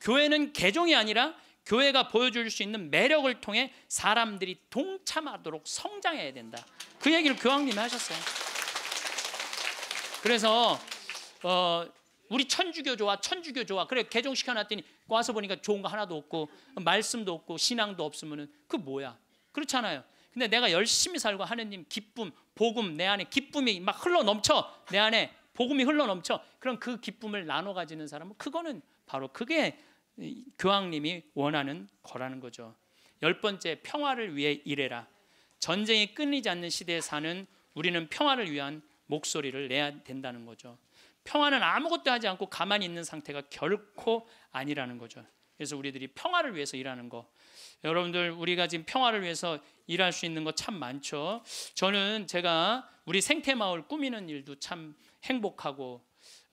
교회는 개종이 아니라 교회가 보여줄 수 있는 매력을 통해 사람들이 동참하도록 성장해야 된다. 그 얘기를 교황님이 하셨어요. 그래서 어, 우리 천주교 좋아, 천주교 좋아. 그래 개종시켜 놨더니 와서 보니까 좋은 거 하나도 없고 말씀도 없고 신앙도 없으면은 그 뭐야? 그렇잖아요. 근데 내가 열심히 살고 하느님 기쁨, 복음 내 안에 기쁨이 막 흘러 넘쳐 내 안에 복음이 흘러 넘쳐. 그럼 그 기쁨을 나눠 가지는 사람은 그거는 바로 그게 교황님이 원하는 거라는 거죠. 열 번째 평화를 위해 일해라. 전쟁이 끊이지 않는 시대에 사는 우리는 평화를 위한 목소리를 내야 된다는 거죠. 평화는 아무것도 하지 않고 가만히 있는 상태가 결코 아니라는 거죠. 그래서 우리들이 평화를 위해서 일하는 거. 여러분들 우리가 지금 평화를 위해서 일할 수 있는 거 참 많죠. 저는 제가 우리 생태 마을 꾸미는 일도 참 행복하고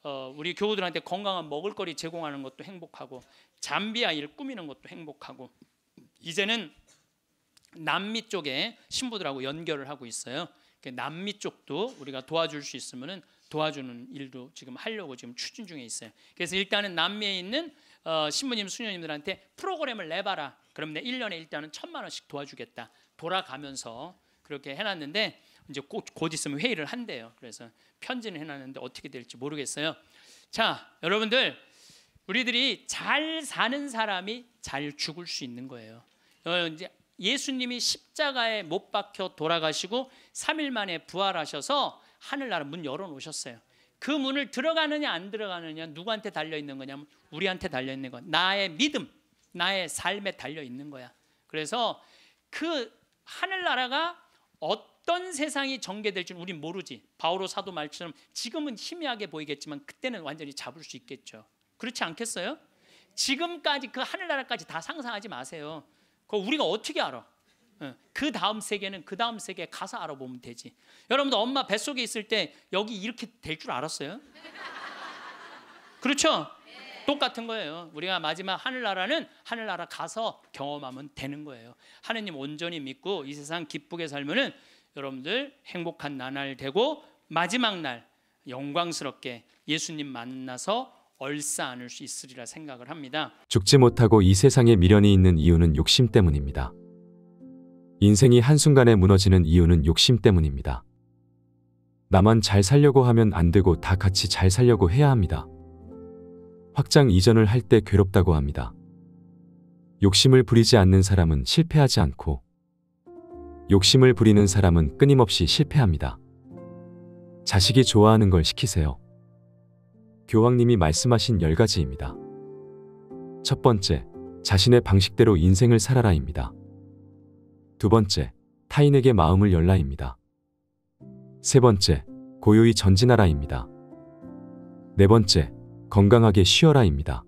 어, 우리 교우들한테 건강한 먹을거리 제공하는 것도 행복하고 잠비아 일 꾸미는 것도 행복하고 이제는 남미 쪽에 신부들하고 연결을 하고 있어요. 그 남미 쪽도 우리가 도와줄 수 있으면은 도와주는 일도 지금 하려고 지금 추진 중에 있어요. 그래서 일단은 남미에 있는 어, 신부님 수녀님들한테 프로그램을 내봐라. 그럼 내 1년에 일단은 천만 원씩 도와주겠다. 돌아가면서 그렇게 해놨는데 이제 곧, 곧 있으면 회의를 한대요. 그래서 편지는 해놨는데 어떻게 될지 모르겠어요. 자, 여러분들 우리들이 잘 사는 사람이 잘 죽을 수 있는 거예요. 어, 이제 예수님이 십자가에 못 박혀 돌아가시고 3일 만에 부활하셔서 하늘나라 문 열어 놓으셨어요. 그 문을 들어가느냐 안 들어가느냐 누구한테 달려 있는 거냐면 우리한테 달려 있는 거. 나의 믿음, 나의 삶에 달려 있는 거야. 그래서 그 하늘나라가 어떤 세상이 전개될지는 우린 모르지. 바오로 사도 말처럼 지금은 희미하게 보이겠지만 그때는 완전히 잡을 수 있겠죠. 그렇지 않겠어요? 지금까지 그 하늘나라까지 다 상상하지 마세요. 그거 우리가 어떻게 알아? 예, 그 다음 세계는 그 다음 세계 가서 알아보면 되지. 여러분도 엄마 뱃속에 있을 때 여기 이렇게 될 줄 알았어요? 그렇죠? 똑같은 거예요. 우리가 마지막 하늘나라는 하늘나라 가서 경험하면 되는 거예요. 하느님 온전히 믿고 이 세상 기쁘게 살면은 여러분들 행복한 나날 되고 마지막 날 영광스럽게 예수님 만나서 얼싸 안을수 있으리라 생각을 합니다. 죽지 못하고 이 세상에 미련이 있는 이유는 욕심 때문입니다. 인생이 한순간에 무너지는 이유는 욕심 때문입니다. 나만 잘 살려고 하면 안 되고 다 같이 잘 살려고 해야 합니다. 확장 이전을 할 때 괴롭다고 합니다. 욕심을 부리지 않는 사람은 실패하지 않고 욕심을 부리는 사람은 끊임없이 실패합니다. 자식이 좋아하는 걸 시키세요. 교황님이 말씀하신 10가지입니다. 첫 번째, 자신의 방식대로 인생을 살아라입니다. 두 번째, 타인에게 마음을 열라입니다. 세 번째, 고요히 전진하라입니다. 네 번째, 건강하게 쉬어라입니다.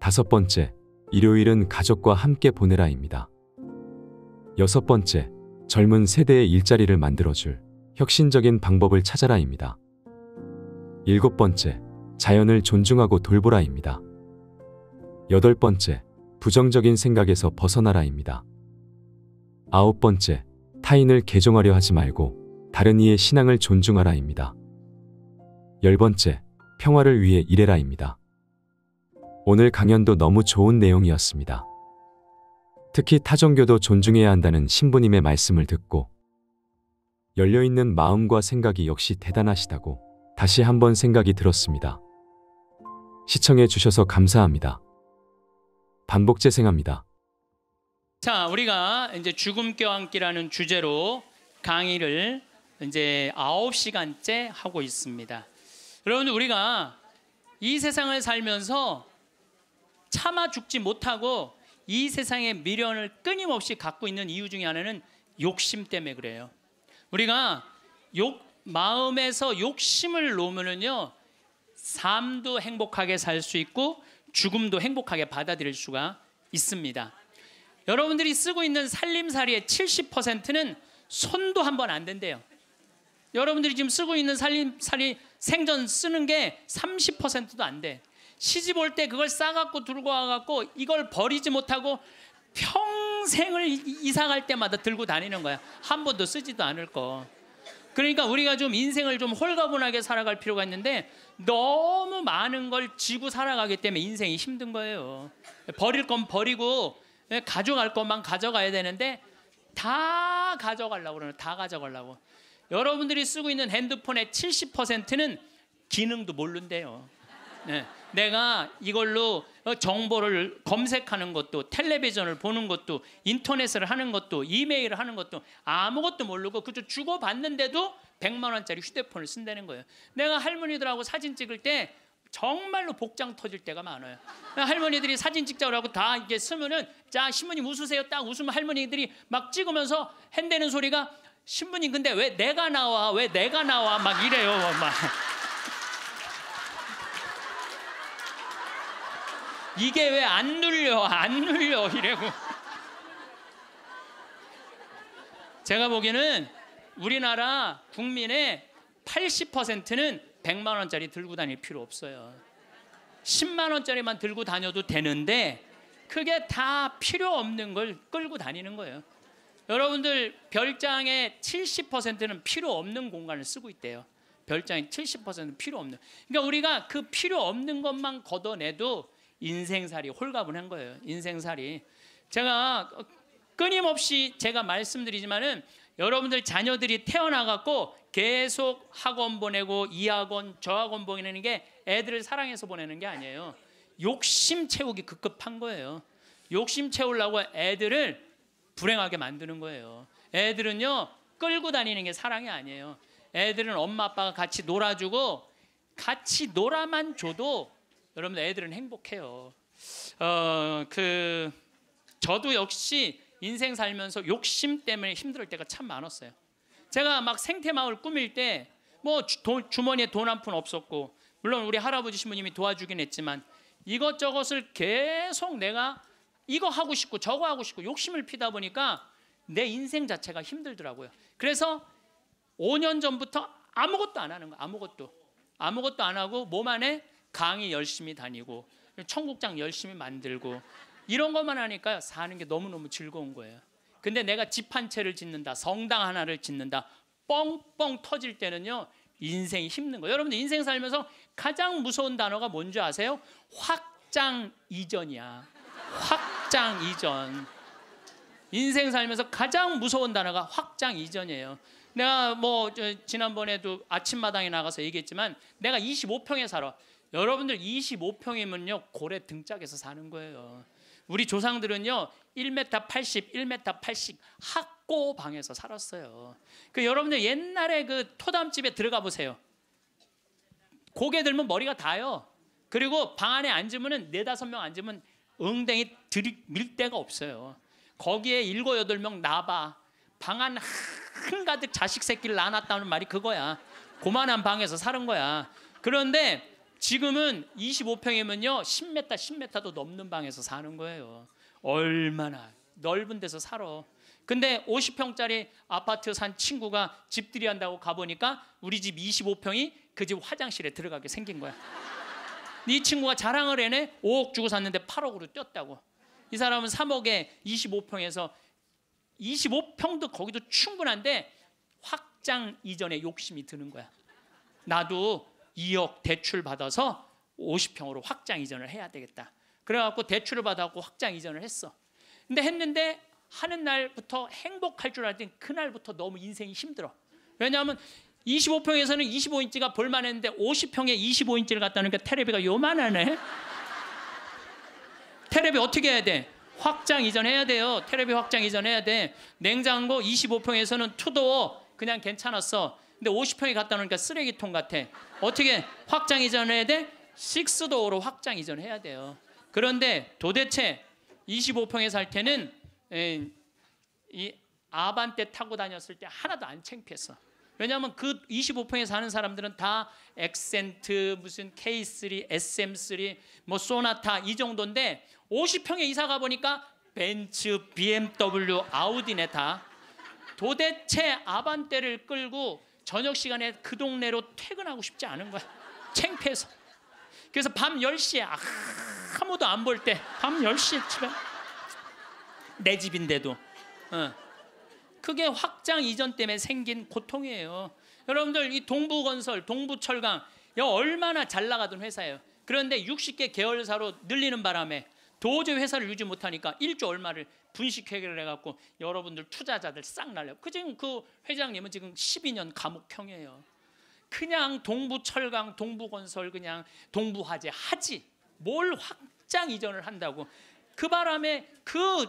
다섯 번째, 일요일은 가족과 함께 보내라입니다. 여섯 번째, 젊은 세대의 일자리를 만들어줄 혁신적인 방법을 찾아라입니다. 일곱 번째, 자연을 존중하고 돌보라입니다. 여덟 번째, 부정적인 생각에서 벗어나라입니다. 아홉 번째, 타인을 개종하려 하지 말고 다른 이의 신앙을 존중하라입니다. 열 번째, 평화를 위해 일해라입니다. 오늘 강연도 너무 좋은 내용이었습니다. 특히 타종교도 존중해야 한다는 신부님의 말씀을 듣고 열려있는 마음과 생각이 역시 대단하시다고 다시 한번 생각이 들었습니다. 시청해 주셔서 감사합니다. 반복 재생합니다. 자, 우리가 이제 죽음 껴안기라는 주제로 강의를 이제 9시간째 하고 있습니다. 여러분 우리가 이 세상을 살면서 참아 죽지 못하고 이 세상의 미련을 끊임없이 갖고 있는 이유 중에 하나는 욕심 때문에 그래요. 우리가 욕 마음에서 욕심을 놓으면요 삶도 행복하게 살 수 있고 죽음도 행복하게 받아들일 수가 있습니다. 여러분들이 쓰고 있는 살림살이의 70%는 손도 한 번 안 된대요. 여러분들이 지금 쓰고 있는 살림살이 생전 쓰는 게 30%도 안 돼. 시집 올때 그걸 싸갖고 들고 와갖고 이걸 버리지 못하고 평생을 이사 갈 때마다 들고 다니는 거야. 한 번도 쓰지도 않을 거. 그러니까 우리가 좀 인생을 좀 홀가분하게 살아갈 필요가 있는데 너무 많은 걸 지고 살아가기 때문에 인생이 힘든 거예요. 버릴 건 버리고 예, 가져갈 것만 가져가야 되는데 다 가져가려고 그러는 다 가져가려고. 여러분들이 쓰고 있는 핸드폰의 70%는 기능도 모른대요. 네. 내가 이걸로 어, 정보를 검색하는 것도 텔레비전을 보는 것도 인터넷을 하는 것도 이메일을 하는 것도 아무것도 모르고 그저 주고받는데도 100만 원짜리 휴대폰을 쓴다는 거예요. 내가 할머니들하고 사진 찍을 때 정말로 복장 터질 때가 많아요. 할머니들이 사진 찍자고 하고 다 이게 쓰면은 자 신부님 웃으세요. 딱 웃으면 할머니들이 막 찍으면서 핸대는 소리가 신부님 근데 왜 내가 나와 왜 내가 나와 막 이래요 막. 이게 왜 안 눌려 안 눌려 이래고 제가 보기에는 우리나라 국민의 80%는 100만 원짜리 들고 다닐 필요 없어요 10만 원짜리만 들고 다녀도 되는데 그게 다 필요 없는 걸 끌고 다니는 거예요 여러분들 별장의 70%는 필요 없는 공간을 쓰고 있대요 별장의 70%는 필요 없는 그러니까 우리가 그 필요 없는 것만 걷어내도 인생살이 홀가분한 거예요. 인생살이. 제가 끊임없이 제가 말씀드리지만은 여러분들 자녀들이 태어나 갖고 계속 학원 보내고 이 학원 저 학원 보내는 게 애들을 사랑해서 보내는 게 아니에요. 욕심 채우기 급급한 거예요. 욕심 채우려고 애들을 불행하게 만드는 거예요. 애들은요 끌고 다니는 게 사랑이 아니에요. 애들은 엄마 아빠가 같이 놀아주고 같이 놀아만 줘도 여러분 애들은 행복해요. 어, 그 저도 역시 인생 살면서 욕심 때문에 힘들 때가 참 많았어요. 제가 막 생태마을 꾸밀 때 뭐 주머니에 돈 한 푼 없었고 물론 우리 할아버지 신부님이 도와주긴 했지만 이것저것을 계속 내가 이거 하고 싶고 저거 하고 싶고 욕심을 피다 보니까 내 인생 자체가 힘들더라고요. 그래서 5년 전부터 아무것도 안 하는 거 아무것도 아무것도 안 하고 몸 안에 강의 열심히 다니고 청국장 열심히 만들고 이런 것만 하니까 사는 게 너무너무 즐거운 거예요. 근데 내가 집 한 채를 짓는다, 성당 하나를 짓는다, 뻥뻥 터질 때는요, 인생이 힘든 거예요. 여러분들 인생 살면서 가장 무서운 단어가 뭔지 아세요? 확장 이전이야. 확장 이전. 인생 살면서 가장 무서운 단어가 확장 이전이에요. 내가 뭐 지난번에도 아침마당에 나가서 얘기했지만 내가 25평에 살아. 여러분들 25평이면요 고래 등짝에서 사는 거예요. 우리 조상들은요 1m 80, 1m 80 학고 방에서 살았어요. 그 여러분들 옛날에 그 토담집에 들어가 보세요. 고개 들면 머리가 다요. 그리고 방 안에 앉으면은 네 다섯 명 앉으면 엉덩이 들밀 데가 없어요. 거기에 일곱 여덟 명 나봐 방안 한가득 자식 새끼를 낳았다는 말이 그거야. 고만한 방에서 사는 거야. 그런데 지금은 25평이면요 10m 10m도 넘는 방에서 사는 거예요. 얼마나 넓은 데서 살아. 근데 50평짜리 아파트 산 친구가 집들이 한다고 가보니까 우리 집 25평이 그 집 화장실에 들어가게 생긴 거야. 이 친구가 자랑을 해내 5억 주고 샀는데 8억으로 뛰었다고. 이 사람은 3억에 25평에서 25평도 거기도 충분한데 확장 이전에 욕심이 드는 거야. 나도 2억 대출 받아서 50평으로 확장 이전을 해야 되겠다. 그래갖고 대출을 받아갖고 확장 이전을 했어. 근데 했는데 하는 날부터 행복할 줄 알았더니 그날부터 너무 인생이 힘들어. 왜냐하면 25평에서는 25인치가 볼만했는데 50평에 25인치를 갖다 놓으니까 테레비가 요만하네. 테레비 어떻게 해야 돼? 확장 이전해야 돼요. 테레비 확장 이전해야 돼. 냉장고 25평에서는 투도 그냥 괜찮았어. 근데 50평이 갖다 놓으니까 쓰레기통 같아. 어떻게 확장 이전해야 돼? 식스도어로 확장 이전해야 돼요. 그런데 도대체 25평에 살 때는 예, 이 아반떼 타고 다녔을 때 하나도 안 창피했어. 왜냐하면 그 25평에 사는 사람들은 다 엑센트, 무슨 K3, SM3, 뭐 소나타 이 정도인데 50평에 이사 가보니까 벤츠, BMW, 아우디네 다. 도대체 아반떼를 끌고 저녁 시간에 그 동네로 퇴근하고 싶지 않은 거야. 창피해서. 그래서 밤 10시에 아, 아무도 안 볼 때 밤 10시에 집에 내 집인데도 어. 그게 확장 이전 때문에 생긴 고통이에요. 여러분들 이 동부건설, 동부철강 얼마나 잘 나가던 회사예요. 그런데 60개 계열사로 늘리는 바람에 도저히 회사를 유지 못하니까 1조 얼마를 분식회계를 해갖고 여러분들 투자자들 싹 날려. 그 지금 그 회장님은 지금 12년 감옥형이에요. 그냥 동부철강, 동부건설, 그냥 동부화재 하지. 뭘 확장 이전을 한다고. 그 바람에 그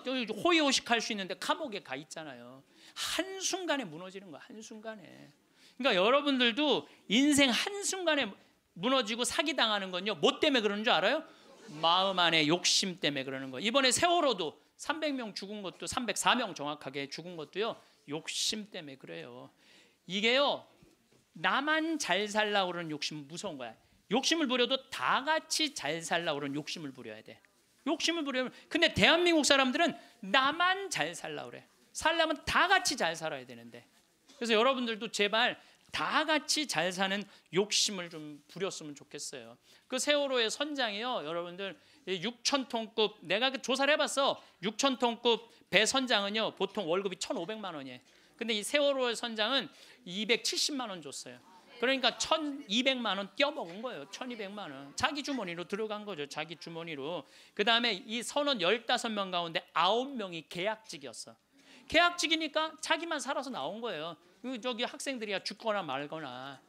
호의호식할 수 있는데 감옥에 가 있잖아요. 한순간에 무너지는 거야. 한순간에. 그러니까 여러분들도 인생 한순간에 무너지고 사기당하는 건요. 뭐 때문에 그런줄 알아요? 마음 안에 욕심 때문에 그러는 거. 이번에 세월호도 300명 죽은 것도 304명 정확하게 죽은 것도요. 욕심 때문에 그래요. 이게요. 나만 잘 살라고 그러는 욕심 은 무서운 거야. 욕심을 부려도 다 같이 잘 살라고 그러는 욕심을 부려야 돼. 욕심을 부려면 근데 대한민국 사람들은 나만 잘 살라고 그래. 살려면 다 같이 잘 살아야 되는데. 그래서 여러분들도 제발 다 같이 잘 사는 욕심을 좀 부렸으면 좋겠어요. 그 세월호의 선장이요, 여러분들 6천 톤급 내가 그 조사를 해봤어. 6천 톤급 배 선장은요, 보통 월급이 1,500만 원이에요. 근데 이 세월호의 선장은 270만 원 줬어요. 그러니까 1,200만 원 떼어먹은 거예요. 1,200만 원. 자기 주머니로 들어간 거죠. 자기 주머니로. 그다음에 이 선원 15명 가운데 9명이 계약직이었어. 계약직이니까 자기만 살아서 나온 거예요. 그 저기 학생들이야 죽거나 말거나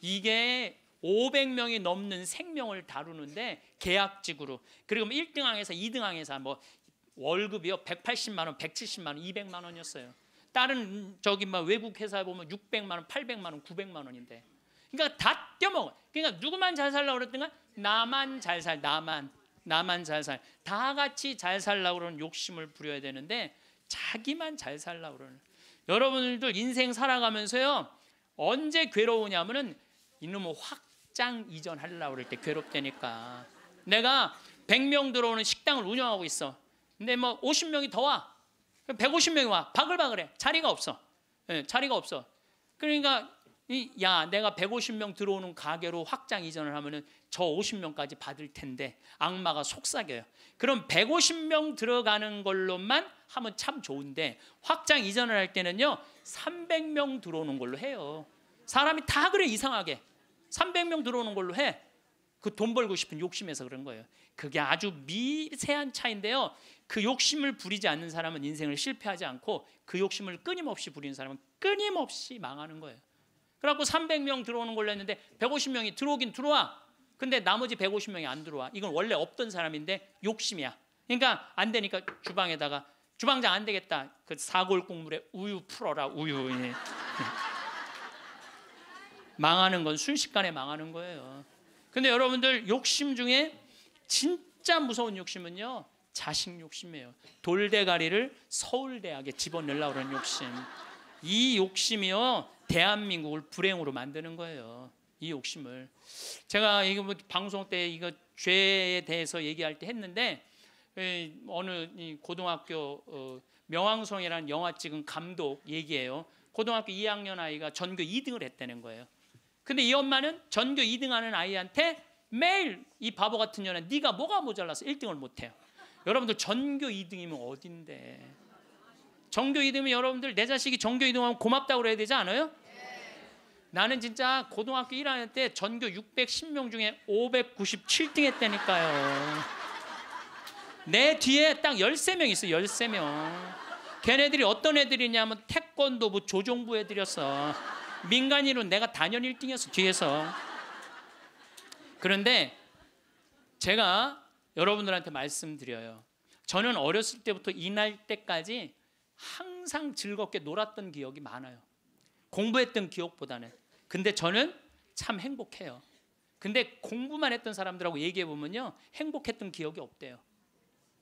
이게 500명이 넘는 생명을 다루는데 계약직으로 그리고 1등항에서 2등항에서 뭐 월급이요 180만 원, 170만 원, 200만 원이었어요. 다른 저기 막 뭐 외국 회사에 보면 600만 원, 800만 원, 900만 원인데. 그러니까 다 떼먹어. 그러니까 누구만 잘 살라 그랬던가? 나만 잘 살, 나만, 나만 잘 살. 다 같이 잘 살라 그러는 욕심을 부려야 되는데 자기만 잘 살라 그러는. 여러분들도 인생 살아가면서요. 언제 괴로우냐면은 이놈의 확장 이전하려고 그럴 때 괴롭다니까. 내가 100명 들어오는 식당을 운영하고 있어. 근데 뭐 50명이 더 와. 150명이 와. 바글바글해. 자리가 없어. 네, 자리가 없어. 그러니까 이야 내가 150명 들어오는 가게로 확장 이전을 하면은 저 50명까지 받을 텐데 악마가 속삭여요. 그럼 150명 들어가는 걸로만 하면 참 좋은데 확장 이전을 할 때는요 300명 들어오는 걸로 해요. 사람이 다 그래 이상하게 300명 들어오는 걸로 해. 그 돈 벌고 싶은 욕심에서 그런 거예요. 그게 아주 미세한 차인데요. 그 욕심을 부리지 않는 사람은 인생을 실패하지 않고 그 욕심을 끊임없이 부리는 사람은 끊임없이 망하는 거예요. 그래갖고 300명 들어오는 걸로 했는데 150명이 들어오긴 들어와. 근데 나머지 150명이 안 들어와. 이건 원래 없던 사람인데 욕심이야. 그러니까 안 되니까 주방에다가 주방장 안 되겠다. 그 사골 국물에 우유 풀어라. 우유. 예. 예. 망하는 건 순식간에 망하는 거예요. 근데 여러분들 욕심 중에 진짜 무서운 욕심은요. 자식 욕심이에요. 돌대가리를 서울대학에 집어넣으려고 하는 욕심. 이 욕심이요 대한민국을 불행으로 만드는 거예요. 이 욕심을 제가 이거 뭐 방송 때 이거 죄에 대해서 얘기할 때 했는데 예, 어느 고등학교 어, 명왕성이라는 영화 찍은 감독 얘기예요. 고등학교 2학년 아이가 전교 2등을 했다는 거예요. 근데 이 엄마는 전교 2등하는 아이한테 매일 이 바보 같은 년아 네가 뭐가 모자라서 1등을 못해요. 여러분들 전교 2등이면 어딘데? 전교 이듬이 여러분들 내 자식이 전교 이듬하면 고맙다고 그래야 되지 않아요? 나는 진짜 고등학교 1학년 때 전교 610명 중에 597등 했다니까요. 내 뒤에 딱 13명 있어. 13명. 걔네들이 어떤 애들이냐면 태권도부 조정부 애들이었어. 민간인으 내가 단연 1등이었어. 뒤에서. 그런데 제가 여러분들한테 말씀드려요. 저는 어렸을 때부터 이 날 때까지 항상 즐겁게 놀았던 기억이 많아요. 공부했던 기억보다는. 근데 저는 참 행복해요. 근데 공부만 했던 사람들하고 얘기해 보면요. 행복했던 기억이 없대요.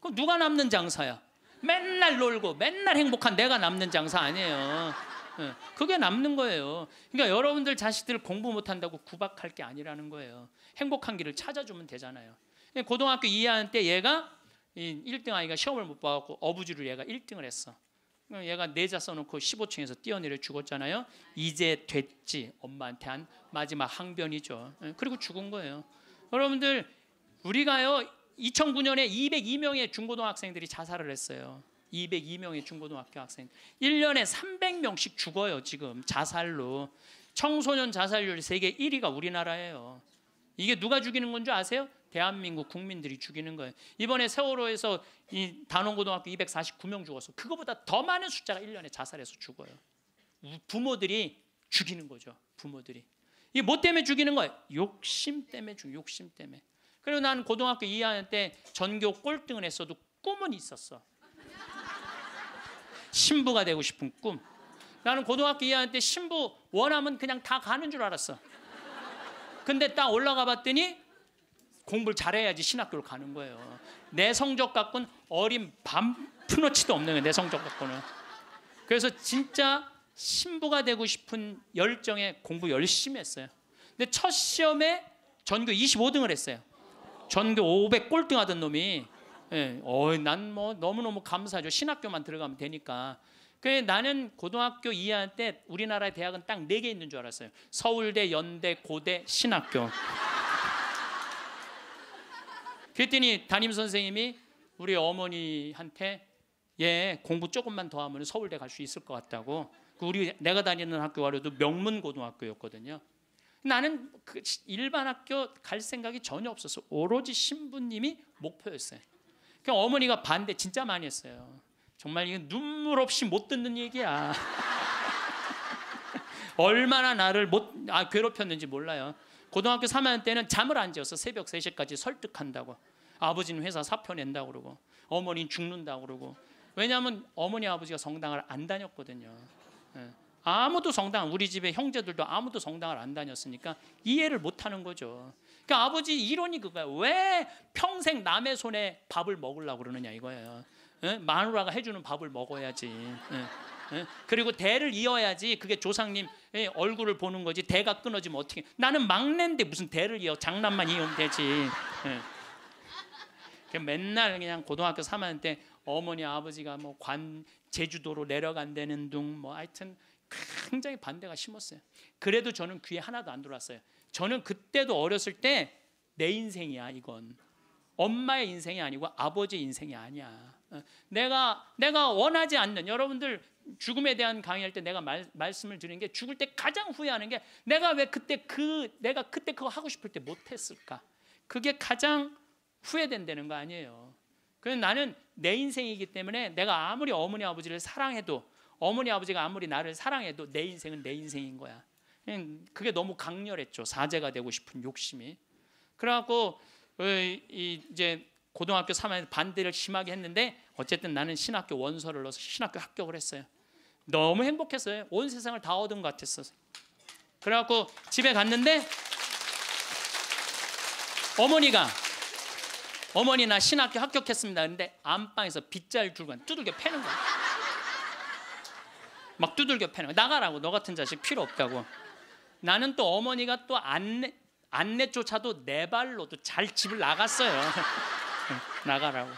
그럼 누가 남는 장사야? 맨날 놀고 맨날 행복한 내가 남는 장사 아니에요. 예, 그게 남는 거예요. 그러니까 여러분들 자식들 공부 못한다고 구박할 게 아니라는 거예요. 행복한 길을 찾아주면 되잖아요. 예, 고등학교 2학년 때 얘가 1등 아이가 시험을 못 봐갖고 어부지를 얘가 1등을 했어. 그럼 얘가 내자 네 써놓고 15층에서 뛰어내려 죽었잖아요. 이제 됐지 엄마한테 한 마지막 항변이죠. 예, 그리고 죽은 거예요. 여러분들 우리가요 2009년에 202명의 중고등학생들이 자살을 했어요. 202명의 중고등학교 학생. 1년에 300명씩 죽어요, 지금 자살로. 청소년 자살률 세계 1위가 우리나라예요. 이게 누가 죽이는 건줄 아세요? 대한민국 국민들이 죽이는 거예요. 이번에 세월호에서 이 단원고등학교 249명 죽었어. 그거보다 더 많은 숫자가 1년에 자살해서 죽어요. 부모들이 죽이는 거죠. 부모들이. 이게 뭐 때문에 죽이는 거예요? 욕심 때문에 죽 욕심 때문에. 그리고 나 고등학교 2학년 때 전교 꼴등을 했어도 꿈은 있었어. 신부가 되고 싶은 꿈. 나는 고등학교 2학년 때 신부 원하면 그냥 다 가는 줄 알았어. 근데 딱 올라가 봤더니 공부를 잘해야지 신학교를 가는 거예요. 내 성적 갖고는 어린 반 푸너치도 없는 거예요. 내 성적 갖고는. 그래서 진짜 신부가 되고 싶은 열정에 공부 열심히 했어요. 근데 첫 시험에 전교 25등을 했어요. 전교 500 꼴등하던 놈이 예, 어, 난뭐 너무너무 감사하죠. 신학교만 들어가면 되니까. 그래 나는 고등학교 2학년 때 우리나라의 대학은 딱 네 개 있는 줄 알았어요. 서울대, 연대, 고대, 신학교. 그랬더니 담임 선생님이 우리 어머니한테 얘 예, 공부 조금만 더 하면 서울대 갈 수 있을 것 같다고. 그 우리 내가 다니는 학교가 그래도 명문 고등학교였거든요. 나는 그 일반 학교 갈 생각이 전혀 없어서 오로지 신부님이 목표였어요. 그 어머니가 반대 진짜 많이 했어요. 정말 이건 눈물 없이 못 듣는 얘기야. <laughs> 얼마나 나를 못 아, 괴롭혔는지 몰라요. 고등학교 3학년 때는 잠을 안 재워서 새벽 3시까지 설득한다고. 아버지는 회사 사표 낸다 고 그러고 어머니는 죽는다 그러고 왜냐하면 어머니 아버지가 성당을 안 다녔거든요. 예. 아무도 성당 우리 집에 형제들도 아무도 성당을 안 다녔으니까 이해를 못 하는 거죠. 그러니까 아버지 이론이 그거야. 왜 평생 남의 손에 밥을 먹으려고 그러느냐 이거예요. 예? 마누라가 해주는 밥을 먹어야지. 예. 예? 그리고 대를 이어야지 그게 조상님 예, 얼굴을 보는 거지 대가 끊어지면 어떻게 나는 막내인데 무슨 대를 이어 장난만 이으면 되지 예. 그 맨날 그냥 고등학교 3학년 때 어머니 아버지가 뭐 관 제주도로 내려간다는 둥 뭐 하여튼 굉장히 반대가 심었어요 그래도 저는 귀에 하나도 안 들어왔어요 저는 그때도 어렸을 때 내 인생이야 이건 엄마의 인생이 아니고 아버지 의 인생이 아니야. 어, 내가 내가 원하지 않는 여러분들 죽음에 대한 강의할 때 내가 말, 말씀을 드리는 게 죽을 때 가장 후회하는 게 내가 왜 그때 그 내가 그때 그거 하고 싶을 때 못했을까? 그게 가장 후회된다는 거 아니에요. 그래서 나는 내 인생이기 때문에 내가 아무리 어머니 아버지를 사랑해도 어머니 아버지가 아무리 나를 사랑해도 내 인생은 내 인생인 거야. 그게 너무 강렬했죠. 사제가 되고 싶은 욕심이. 그래갖고 어, 이제 고등학교 3학년 반대를 심하게 했는데 어쨌든 나는 신학교 원서를 넣어서 신학교 합격을 했어요. 너무 행복했어요. 온 세상을 다 얻은 것 같았어요. 그래갖고 집에 갔는데 어머니가 어머니 나 신학교 합격했습니다. 근데 안방에서 빗자루 들고 두들겨 패는 거야. 막 두들겨 패는 거야. 나가라고 너 같은 자식 필요 없다고. 나는 또 어머니가 또 안내 안내조차도 내 네 발로도 잘 집을 나갔어요. <laughs> 네, 나가라고.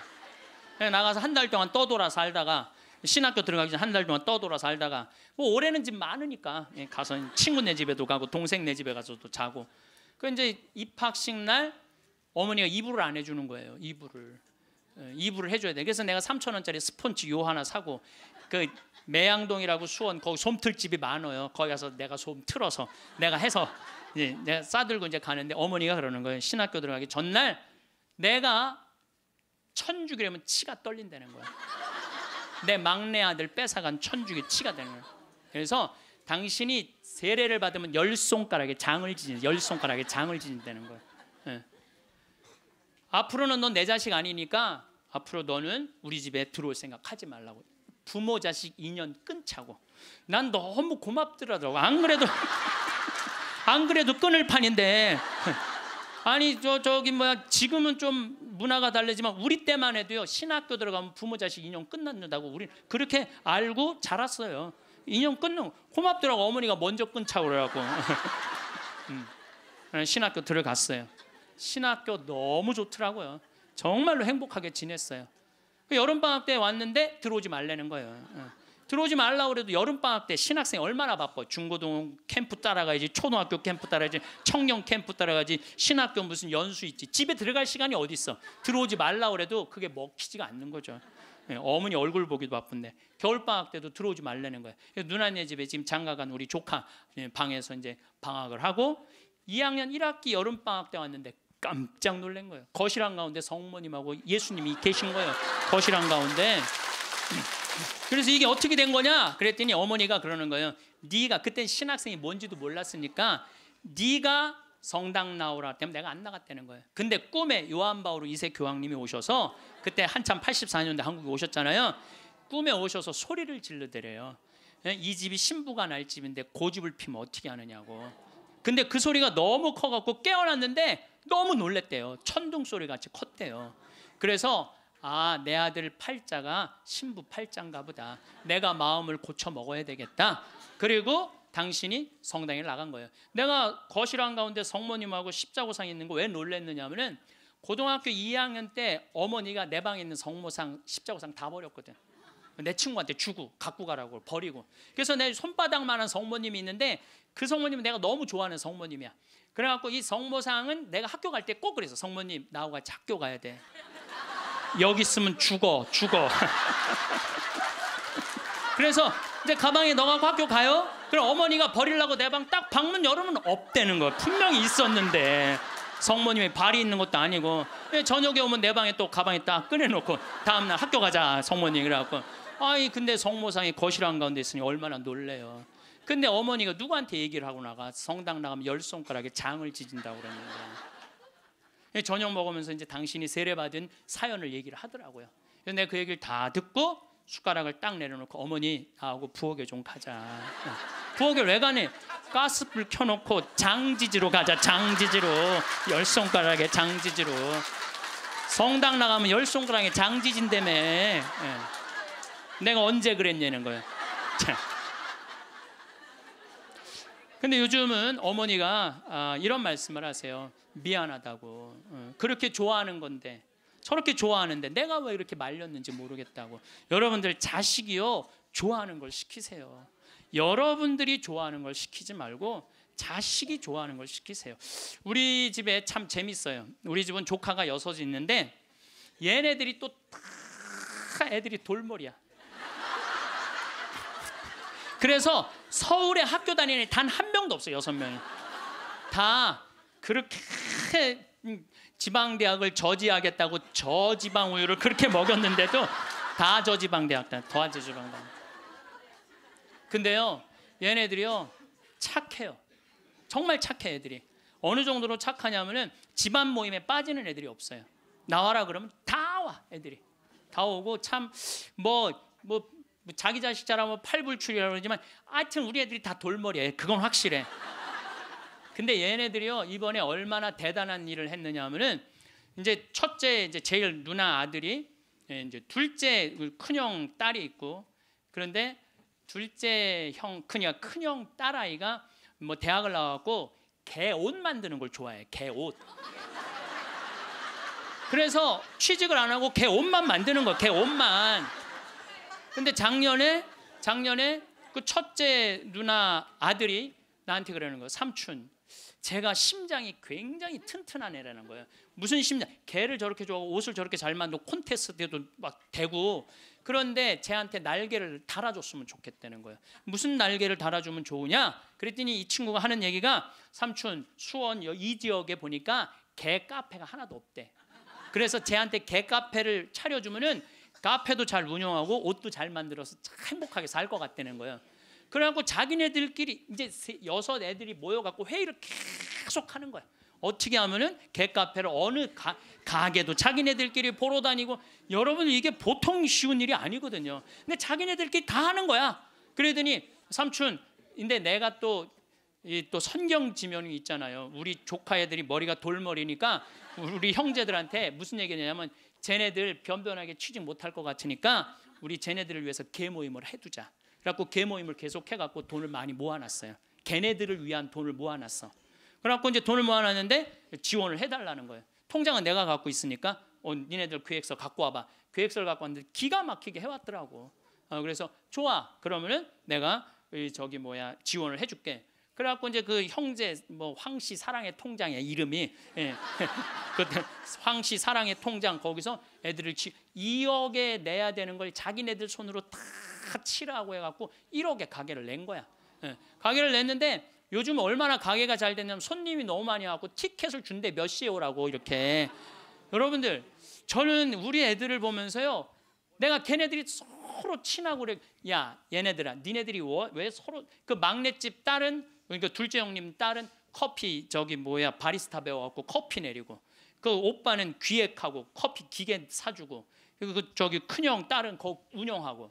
나가서 한 달 동안 떠돌아 살다가 신학교 들어가기 전에한 달 동안 떠돌아 살다가 뭐 올해는 집 많으니까 예, 가서 친구 네 집에도 가고 동생 네 집에 가서도 자고 그 이제 입학식 날 어머니가 이불을 안 해주는 거예요 이불을 어, 이불을 해줘야 돼 그래서 내가 3천 원짜리 스펀지 요 하나 사고 그 매양동이라고 수원 거기 솜틀집이 많아요 거기 가서 내가 솜 틀어서 내가 해서 이제 예, 내가 싸들고 이제 가는데 어머니가 그러는 거예요 신학교 들어가기 전날 내가 천주교라면 치가 떨린다는 거야. 내 막내 아들 뺏어간 천주교 치가 되는 거예요. 그래서 당신이 세례를 받으면 열 손가락에 장을 지진, 열 손가락에 장을 지진다는 거예요. 네. 앞으로는 넌 내 자식 아니니까 앞으로 너는 우리 집에 들어올 생각하지 말라고. 부모 자식 인연 끊자고. 난 너무 고맙더라고. 안 그래도 <laughs> 안 그래도 끊을 판인데. 아니 저 저기 뭐야 지금은 좀 문화가 달라지만 우리 때만 해도요 신학교 들어가면 부모 자식 인연 끝났는다고 우리 그렇게 알고 자랐어요. 인연 끊는 고맙더라고 어머니가 먼저 끊자 그래갖고 <laughs> 음. 네, 신학교 들어갔어요. 신학교 너무 좋더라고요. 정말로 행복하게 지냈어요. 그 여름 방학 때 왔는데 들어오지 말라는 거예요. 어. 들어오지 말라 그래도 여름방학 때 신학생 얼마나 바빠. 중고등 캠프 따라가야지, 초등학교 캠프 따라가야지, 청년 캠프 따라가야지, 신학교 무슨 연수 있지. 집에 들어갈 시간이 어디 있어. 들어오지 말라 그래도 그게 먹히지가 않는 거죠. 예, 어머니 얼굴 보기도 바쁜데 겨울방학 때도 들어오지 말라는 거예요. 누나네 집에 지금 장가간 우리 조카 예, 방에서 이제 방학을 하고 2학년 1학기 여름방학 때 왔는데 깜짝 놀란 거예요. 거실 한가운데 성모님하고 예수님이 계신 거예요. 거실 한가운데 그래서 이게 어떻게 된 거냐? 그랬더니 어머니가 그러는 거예요. 네가 그때 신학생이 뭔지도 몰랐으니까 네가 성당 나오라 때문에 내가 안 나갔다는 거예요. 근데 꿈에 요한 바오로 이세 교황님이 오셔서 그때 한참 84년대 한국에 오셨잖아요. 꿈에 오셔서 소리를 질러대래요이 예, 집이 신부가 날 집인데 고집을 피면 어떻게 하느냐고. 근데 그 소리가 너무 커갖고 깨어났는데 너무 놀랬대요. 천둥 소리 같이 컸대요. 그래서 아, 내 아들 팔자가 신부 팔자인가 보다. 내가 마음을 고쳐 먹어야 되겠다. 그리고 당신이 성당에 나간 거예요. 내가 거실 한가운데 성모님하고 십자고상 있는 거 왜 놀랬느냐 하면은 고등학교 2학년 때 어머니가 내 방에 있는 성모상, 십자고상 다 버렸거든. 내 친구한테 주고 갖고 가라고 버리고. 그래서 내 손바닥만한 성모님이 있는데 그 성모님은 내가 너무 좋아하는 성모님이야. 그래갖고 이 성모상은 내가 학교 갈 때 꼭 그래서 성모님 나하고 같이 학교 가야 돼. 여기 있으면 죽어, 죽어. <laughs> 그래서 이제 가방에 넣어갖고 학교 가요. 그럼 어머니가 버리려고 내 방 딱 방문 열으면 없대는 거야. 분명히 있었는데 성모님이 발이 있는 것도 아니고 예, 저녁에 오면 내 방에 또 가방에 딱 꺼내놓고 다음날 학교 가자 성모님 그래갖고 아이 근데 성모상이 거실 한가운데 있으니 얼마나 놀래요. 근데 어머니가 누구한테 얘기를 하고 나가 성당 나가면 열 손가락에 장을 지진다고 그러는 거야. 저녁 먹으면서 이제 당신이 세례받은 사연을 얘기를 하더라고요. 그래그 얘기를 다 듣고 숟가락을 딱 내려놓고 어머니 나하고 부엌에 좀 가자. 어. 부엌에 왜 가니? 가스불 켜놓고 장지지로 가자. 장지지로 열 손가락에 장지지로 성당 나가면 열 손가락에 장지진다며. 예. 내가 언제 그랬냐는 거예요. 근데 요즘은 어머니가 아, 이런 말씀을 하세요. 미안하다고. 어, 그렇게 좋아하는 건데, 저렇게 좋아하는데 내가 왜 이렇게 말렸는지 모르겠다고. 여러분들 자식이요 좋아하는 걸 시키세요. 여러분들이 좋아하는 걸 시키지 말고 자식이 좋아하는 걸 시키세요. 우리 집에 참 재밌어요. 우리 집은 조카가 여섯 이 있는데 얘네들이 또 다 애들이 돌머리야. 그래서 서울에 학교 다니는 애단한 명도 없어요. 여섯 명이. 다 그렇게 음, 지방 대학을 저지하겠다고 저지방 우유를 그렇게 먹였는데도 다 저지방 대학 더 저지방 대학. 근데요. 얘네들이요. 착해요. 정말 착해 애들이. 어느 정도로 착하냐면은 집안 모임에 빠지는 애들이 없어요. 나와라 그러면 다와 애들이. 다 오고 참 뭐뭐 뭐, 뭐뭐 자기 자식 자하면 팔불출이라고 그러지만 하여튼 우리 애들이 다 돌머리야. 그건 확실해. 근데 얘네들이요 이번에 얼마나 대단한 일을 했느냐 하면은 이제 첫째 이제 제일 누나 아들이 예, 이제 둘째 큰형 딸이 있고 그런데 둘째 형큰이 큰형 딸아이가 뭐 대학을 나왔고 개옷 만드는 걸 좋아해 개 옷. 그래서 취직을 안 하고 개 옷만 만드는 거개 옷만. 근데 작년에 작년에 그 첫째 누나 아들이 나한테 그러는 거예요. 삼촌. 제가 심장이 굉장히 튼튼한 애라는 거예요. 무슨 심장? 개를 저렇게 좋아하고 옷을 저렇게 잘 만들고 콘테스트 때도 막 되고 그런데 쟤한테 날개를 달아줬으면 좋겠다는 거예요. 무슨 날개를 달아주면 좋으냐? 그랬더니 이 친구가 하는 얘기가 삼촌 수원 이 지역에 보니까 개 카페가 하나도 없대. 그래서 쟤한테 개 카페를 차려주면은 카페도 잘 운영하고 옷도 잘 만들어서 행복하게 살 것 같다는 거예요. 그래갖고 자기네들끼리 이제 여섯 애들이 모여갖고 회의를 계속 하는 거야. 어떻게 하면은 개카페를 어느 가, 가게도 자기네들끼리 보러 다니고 여러분 이게 보통 쉬운 일이 아니거든요. 근데 자기네들끼리 다 하는 거야. 그러더니 삼촌, 근데 내가 또 이또 선경 지면이 있잖아요. 우리 조카 애들이 머리가 돌머리니까 우리 형제들한테 무슨 얘기냐면 쟤네들 변변하게 취직 못할 것 같으니까 우리 쟤네들을 위해서 개모임을 해두자. 그래갖고 개모임을 계속 해갖고 돈을 많이 모아놨어요. 걔네들을 위한 돈을 모아놨어. 그래갖고 이제 돈을 모아놨는데 지원을 해달라는 거예요. 통장은 내가 갖고 있으니까 어, 니네들 계획서 갖고 와봐. 계획서를 갖고 왔는데 기가 막히게 해왔더라고. 어, 그래서 좋아. 그러면은 내가 저기 뭐야 지원을 해줄게. 그래갖고 이제 그 형제 뭐 황씨 사랑의 통장의 이름이 예. <laughs> 그때 황씨 사랑의 통장 거기서 애들을 치 2억에 내야 되는 걸 자기네들 손으로 다 치라고 해갖고 1억에 가게를 낸 거야. 예. 가게를 냈는데 요즘 얼마나 가게가 잘 됐냐면 손님이 너무 많이 와갖고 티켓을 준대 몇 시에 오라고 이렇게 여러분들 저는 우리 애들을 보면서요 내가 걔네들이 서로 친하고 그래 야 얘네들아 니네들이 왜 서로 그 막내집 딸은 그러니까 둘째 형님 딸은 커피 저기 뭐야 바리스타 배워갖고 커피 내리고 그 오빠는 기획하고 커피 기계 사주고 그 저기 큰형 딸은 거 운영하고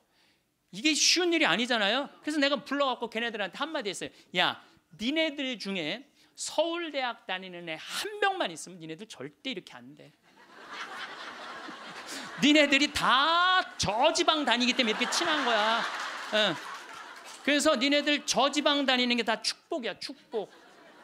이게 쉬운 일이 아니잖아요. 그래서 내가 불러갖고 걔네들한테 한마디 했어요. 야 니네들 중에 서울대학 다니는 애 한 명만 있으면 니네들 절대 이렇게 안 돼. <laughs> 니네들이 다 저지방 다니기 때문에 이렇게 친한 거야. 응. 그래서 니네들 저지방 다니는 게 다 축복이야, 축복.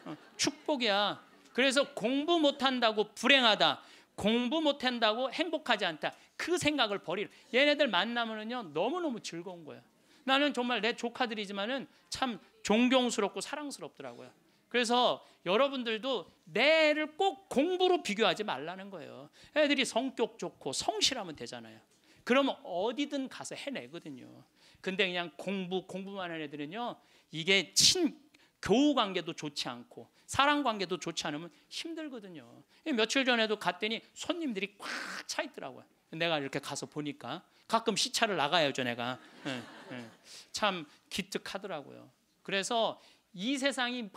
어, 축복이야. 그래서 공부 못한다고 불행하다. 공부 못한다고 행복하지 않다. 그 생각을 버리라. 얘네들 만나면은요, 너무너무 즐거운 거야. 나는 정말 내 조카들이지만은 참 존경스럽고 사랑스럽더라고요. 그래서 여러분들도 내를 꼭 공부로 비교하지 말라는 거예요. 애들이 성격 좋고 성실하면 되잖아요. 그러면 어디든 가서 해내거든요. 근데 그냥 공부 공부만 하는 애들은요. 이게 친 교우 관계도 좋지 않고 사랑 관계도 좋지 않으면 힘들거든요. 며칠 전에도 갔더니 손님들이 꽉 차 있더라고요. 내가 이렇게 가서 보니까 가끔 시차를 나가요죠 내가 예, 예. 참 기특하더라고요. 그래서 이 세상이 막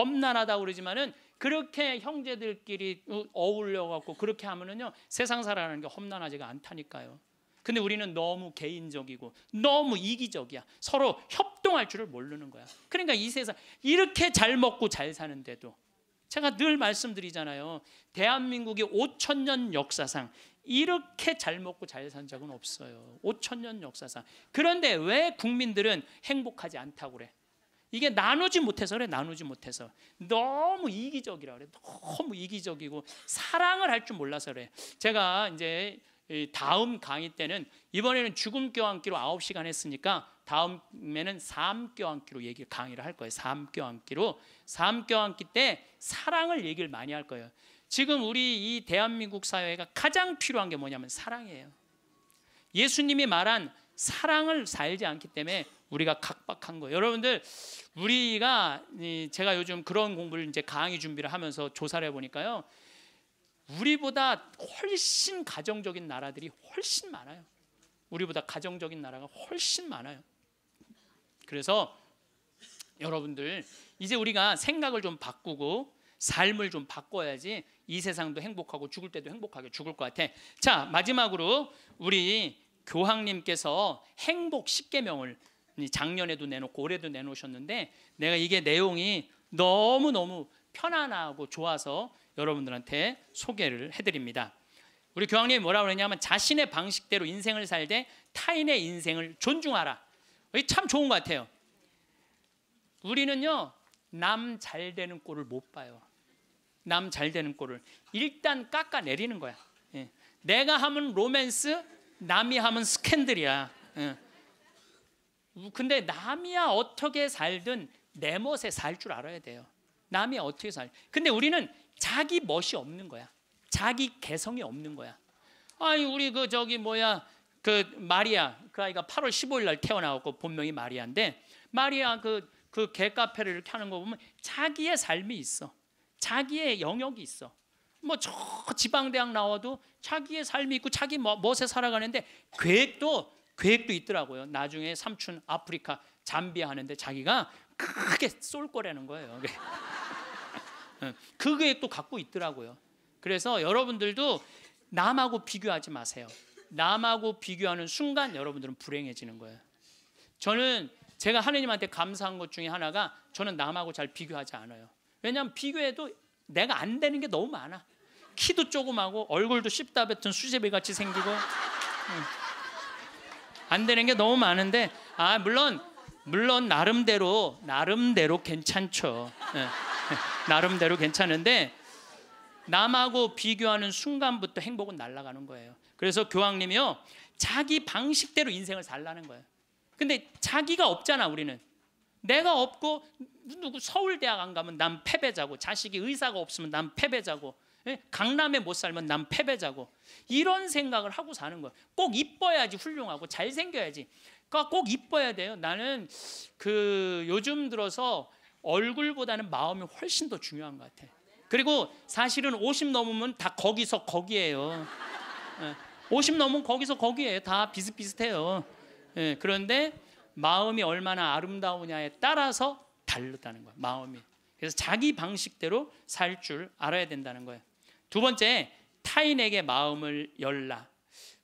험난하다고 그러지만은 그렇게 형제들끼리 어울려 갖고 그렇게 하면은요 세상 살아가는 게 험난하지가 않다니까요. 근데 우리는 너무 개인적이고 너무 이기적이야. 서로 협동할 줄을 모르는 거야. 그러니까 이 세상 이렇게 잘 먹고 잘 사는데도 제가 늘 말씀드리잖아요. 대한민국이 5천 년 역사상 이렇게 잘 먹고 잘 산 적은 없어요. 5천 년 역사상. 그런데 왜 국민들은 행복하지 않다고 그래? 이게 나누지 못해서 그래. 나누지 못해서. 너무 이기적이라 그래. 너무 이기적이고 사랑을 할 줄 몰라서 그래. 제가 이제 다음 강의 때는 이번에는 죽음 교환기로 9시간 했으니까 다음에는 삶교환기로 얘기 강의를 할 거예요. 삶 껴안기로 삶 껴안기 때 사랑을 얘기를 많이 할 거예요. 지금 우리 이 대한민국 사회가 가장 필요한 게 뭐냐면 사랑이에요. 예수님이 말한 사랑을 살지 않기 때문에 우리가 각박한 거예요. 여러분들 우리가 제가 요즘 그런 공부를 이제 강의 준비를 하면서 조사를 해 보니까요. 우리보다 훨씬 가정적인 나라들이 훨씬 많아요. 우리보다 가정적인 나라가 훨씬 많아요. 그래서 여러분들 이제 우리가 생각을 좀 바꾸고 삶을 좀 바꿔야지 이 세상도 행복하고 죽을 때도 행복하게 죽을 것 같아. 자 마지막으로 우리 교황님께서 행복 1 0명을 작년에도 내놓고 올해도 내놓으셨는데 내가 이게 내용이 너무너무 편안하고 좋아서 여러분들한테 소개를 해드립니다. 우리 교황님이 뭐라고 그냐면 자신의 방식대로 인생을 살되 타인의 인생을 존중하라. 이게 참 좋은 것 같아요. 우리는요 남잘 되는 꼴을 못 봐요. 남잘 되는 꼴을 일단 깎아 내리는 거야. 예. 내가 하면 로맨스, 남이 하면 스캔들이야. 예. 근데 남이야 어떻게 살든 내 멋에 살 줄 알아야 돼요. 남이 어떻게 살? 근데 우리는 자기 멋이 없는 거야. 자기 개성이 없는 거야. 아니 우리 그 저기 뭐야 그 마리아 그 아이가 8월 15일 날태어나고 본명이 마리아인데 마리아 그그 그 개카페를 이렇게 하는 거 보면 자기의 삶이 있어. 자기의 영역이 있어. 뭐 저 지방 대학 나와도 자기의 삶이 있고 자기 멋에 살아가는데 계획도 계획도 있더라고요. 나중에 삼촌 아프리카 잠비아 하는데 자기가 크게 쏠 거라는 거예요. 예, 그게또 갖고 있더라고요. 그래서 여러분들도 남하고 비교하지 마세요. 남하고 비교하는 순간 여러분들은 불행해지는 거예요. 저는 제가 하느님한테 감사한 것 중에 하나가 저는 남하고 잘 비교하지 않아요. 왜냐하면 비교해도 내가 안 되는 게 너무 많아. 키도 조그마고 얼굴도 씹다 뱉은 수제비 같이 생기고 예, 안 되는 게 너무 많은데 아 물론 물론 나름대로 나름대로 괜찮죠. 응. 예. 나름대로 괜찮은데 남하고 비교하는 순간부터 행복은 날아가는 거예요. 그래서 교황님이요. 자기 방식대로 인생을 살라는 거예요. 근데 자기가 없잖아, 우리는. 내가 없고 누구 서울대학 안 가면 난 패배자고 자식이 의사가 없으면 난 패배자고 예? 강남에 못 살면 난 패배자고 이런 생각을 하고 사는 거예요. 꼭 이뻐야지 훌륭하고 잘생겨야지. 그러니까 꼭 이뻐야 돼요. 나는 그 요즘 들어서 얼굴보다는 마음이 훨씬 더 중요한 것 같아. 그리고 사실은 50 넘으면 다 거기서 거기에요. 50 예. 넘으면 거기서 거기에 다 비슷비슷해요. 예. 그런데 마음이 얼마나 아름다우냐에 따라서 다르다는 거야. 마음이. 그래서 자기 방식대로 살 줄 알아야 된다는 거예두 번째, 타인에게 마음을 열라.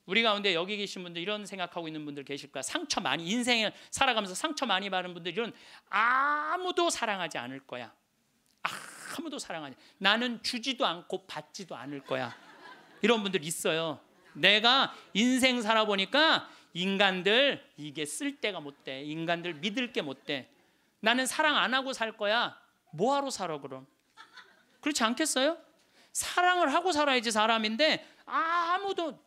우리 가운데 여기 계신 분들 이런 생각하고 있는 분들 계실 까 상처 많이 인생을 살아가면서 상처 많이 받은 분들 이런 아무도 사랑하지 않을 거야. 아무도 사랑하지. 나는 주지도 않고 받지도 않을 거야. 이런 분들 있어요. 내가 인생 살아보니까 인간들 이게 쓸데가못 돼. 인간들 믿을 게 못 돼. 나는 사랑 안 하고 살 거야. 뭐하러 살아 그럼? 그렇지 않겠어요? 사랑을 하고 살아야지 사람인데 아무도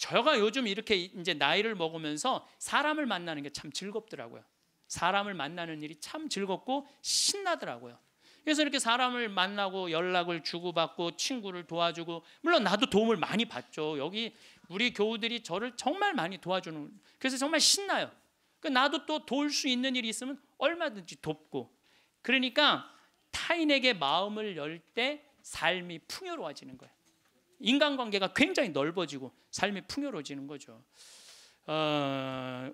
제가 요즘 이렇게 이제 나이를 먹으면서 사람을 만나는 게 참 즐겁더라고요. 사람을 만나는 일이 참 즐겁고 신나더라고요. 그래서 이렇게 사람을 만나고 연락을 주고받고 친구를 도와주고 물론 나도 도움을 많이 받죠. 여기 우리 교우들이 저를 정말 많이 도와주는 그래서 정말 신나요. 그 나도 또 도울 수 있는 일이 있으면 얼마든지 돕고 그러니까 타인에게 마음을 열 때 삶이 풍요로워지는 거예요. 인간관계가 굉장히 넓어지고 삶이 풍요로워지는 거죠. 어,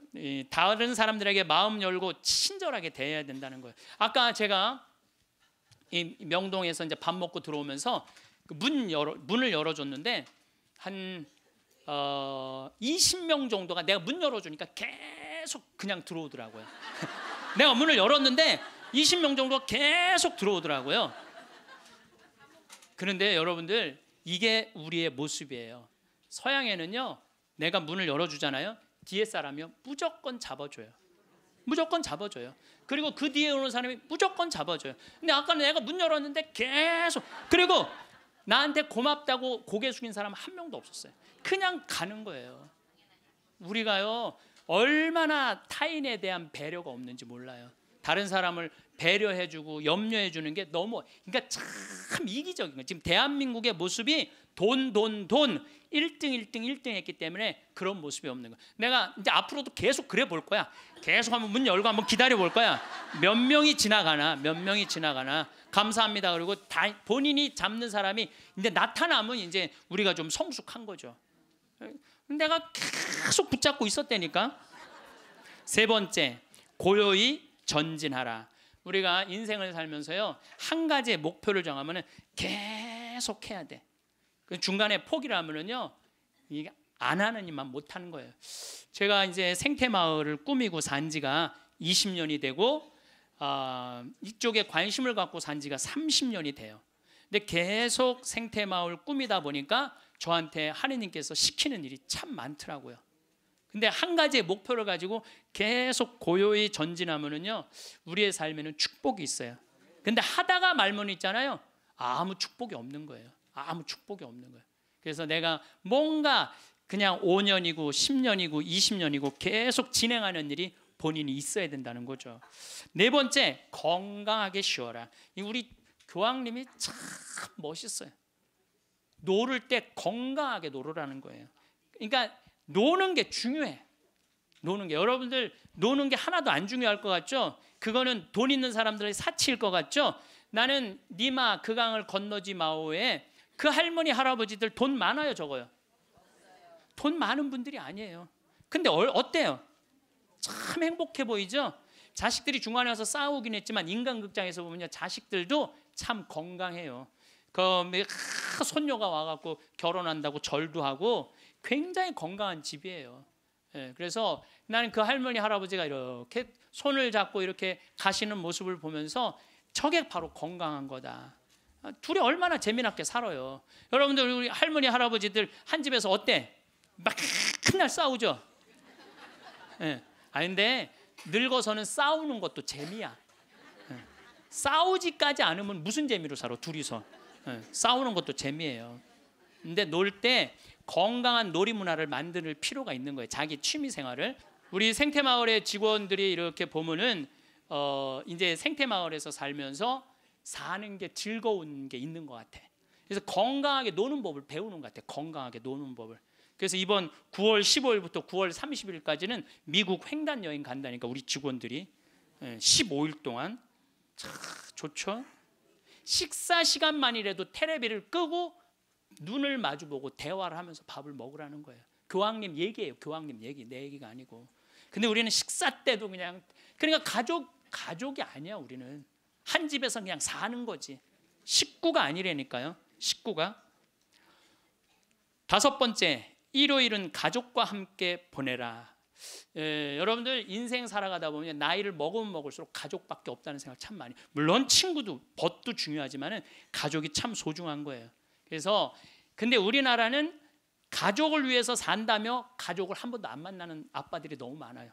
다른 사람들에게 마음 열고 친절하게 대해야 된다는 거예요. 아까 제가 명동에서 이제 밥 먹고 들어오면서 그 문 열어, 문을 열어줬는데 한 어, 20명 정도가 내가 문 열어주니까 계속 그냥 들어오더라고요. <laughs> 내가 문을 열었는데 20명 정도가 계속 들어오더라고요. 그런데 여러분들 이게 우리의 모습이에요. 서양에는요, 내가 문을 열어주잖아요. 뒤에 사람이 무조건 잡아줘요. 무조건 잡아줘요. 그리고 그 뒤에 오는 사람이 무조건 잡아줘요. 근데 아까 내가 문 열었는데 계속 그리고 나한테 고맙다고 고개 숙인 사람 한 명도 없었어요. 그냥 가는 거예요. 우리가요 얼마나 타인에 대한 배려가 없는지 몰라요. 다른 사람을 배려해주고 염려해주는 게 너무 그러니까 참 이기적인 거예요. 지금 대한민국의 모습이 돈 돈 돈 1등 1등 1등 했기 때문에 그런 모습이 없는 거예요. 내가 이제 앞으로도 계속 그래 볼 거야. 계속 한번 문 열고 한번 기다려 볼 거야. 몇 명이 지나가나 몇 명이 지나가나 감사합니다. 그리고 다 본인이 잡는 사람이 이제 나타나면 이제 우리가 좀 성숙한 거죠. 내가 계속 붙잡고 있었다니까. 세 번째 고요히 전진하라. 우리가 인생을 살면서요 한 가지의 목표를 정하면은 계속 해야 돼. 그 중간에 포기라면은요 이게 안 하는 일만 못 하는 거예요. 제가 이제 생태 마을을 꾸미고 산 지가 20년이 되고 어, 이쪽에 관심을 갖고 산 지가 30년이 돼요. 근데 계속 생태 마을 꾸미다 보니까 저한테 하느님께서 시키는 일이 참 많더라고요. 근데 한 가지의 목표를 가지고 계속 고요히 전진하면은요 우리의 삶에는 축복이 있어요. 근데 하다가 말문 있잖아요. 아무 축복이 없는 거예요. 아무 축복이 없는 거예요. 그래서 내가 뭔가 그냥 5년이고 10년이고 20년이고 계속 진행하는 일이 본인이 있어야 된다는 거죠. 네 번째 건강하게 쉬어라. 우리 교황님이 참 멋있어요. 노를 때 건강하게 노르라는 거예요. 그러니까 노는 게 중요해. 노는 게 여러분들 노는 게 하나도 안 중요할 것 같죠? 그거는 돈 있는 사람들의 사치일 것 같죠? 나는 니마 그 강을 건너지 마오에 그 할머니 할아버지들 돈 많아요 적어요. 돈 많은 분들이 아니에요. 근데 어, 때요참 행복해 보이죠? 자식들이 중간에 와서 싸우긴 했지만 인간극장에서 보면요 자식들도 참 건강해요. 그 손녀가 와갖고 결혼한다고 절도 하고 굉장히 건강한 집이에요. 예, 그래서 나는 그 할머니 할아버지가 이렇게 손을 잡고 이렇게 가시는 모습을 보면서 저게 바로 건강한 거다. 아, 둘이 얼마나 재미나게 살아요. 여러분들 우리 할머니 할아버지들 한 집에서 어때? 막 맨날 싸우죠. 예. 아 근데 늙어서는 싸우는 것도 재미야. 예. 싸우지까지 않으면 무슨 재미로 살아? 둘이서 예. 싸우는 것도 재미예요. 근데 놀때 건강한 놀이 문화를 만드는 필요가 있는 거예요. 자기 취미 생활을 우리 생태 마을의 직원들이 이렇게 보면은 어 이제 생태 마을에서 살면서 사는 게 즐거운 게 있는 것 같아. 그래서 건강하게 노는 법을 배우는 것 같아. 건강하게 노는 법을. 그래서 이번 9월 15일부터 9월 30일까지는 미국 횡단 여행 간다니까 우리 직원들이 15일 예, 동안 참 좋죠. 식사 시간만이라도 테레비를 끄고 눈을 마주보고 대화를 하면서 밥을 먹으라는 거예요. 교황님 얘기예요. 교황님 얘기 내 얘기가 아니고. 근데 우리는 식사 때도 그냥 그러니까 가족 가족이 아니야 우리는 한 집에서 그냥 사는 거지 식구가 아니라니까요. 식구가 다섯 번째 일요일은 가족과 함께 보내라. 예, 여러분들 인생 살아가다 보면 나이를 먹으면 먹을수록 가족밖에 없다는 생각 참 많이. 물론 친구도 벗도 중요하지만은 가족이 참 소중한 거예요. 그래서 근데 우리나라는 가족을 위해서 산다며 가족을 한 번도 안 만나는 아빠들이 너무 많아요.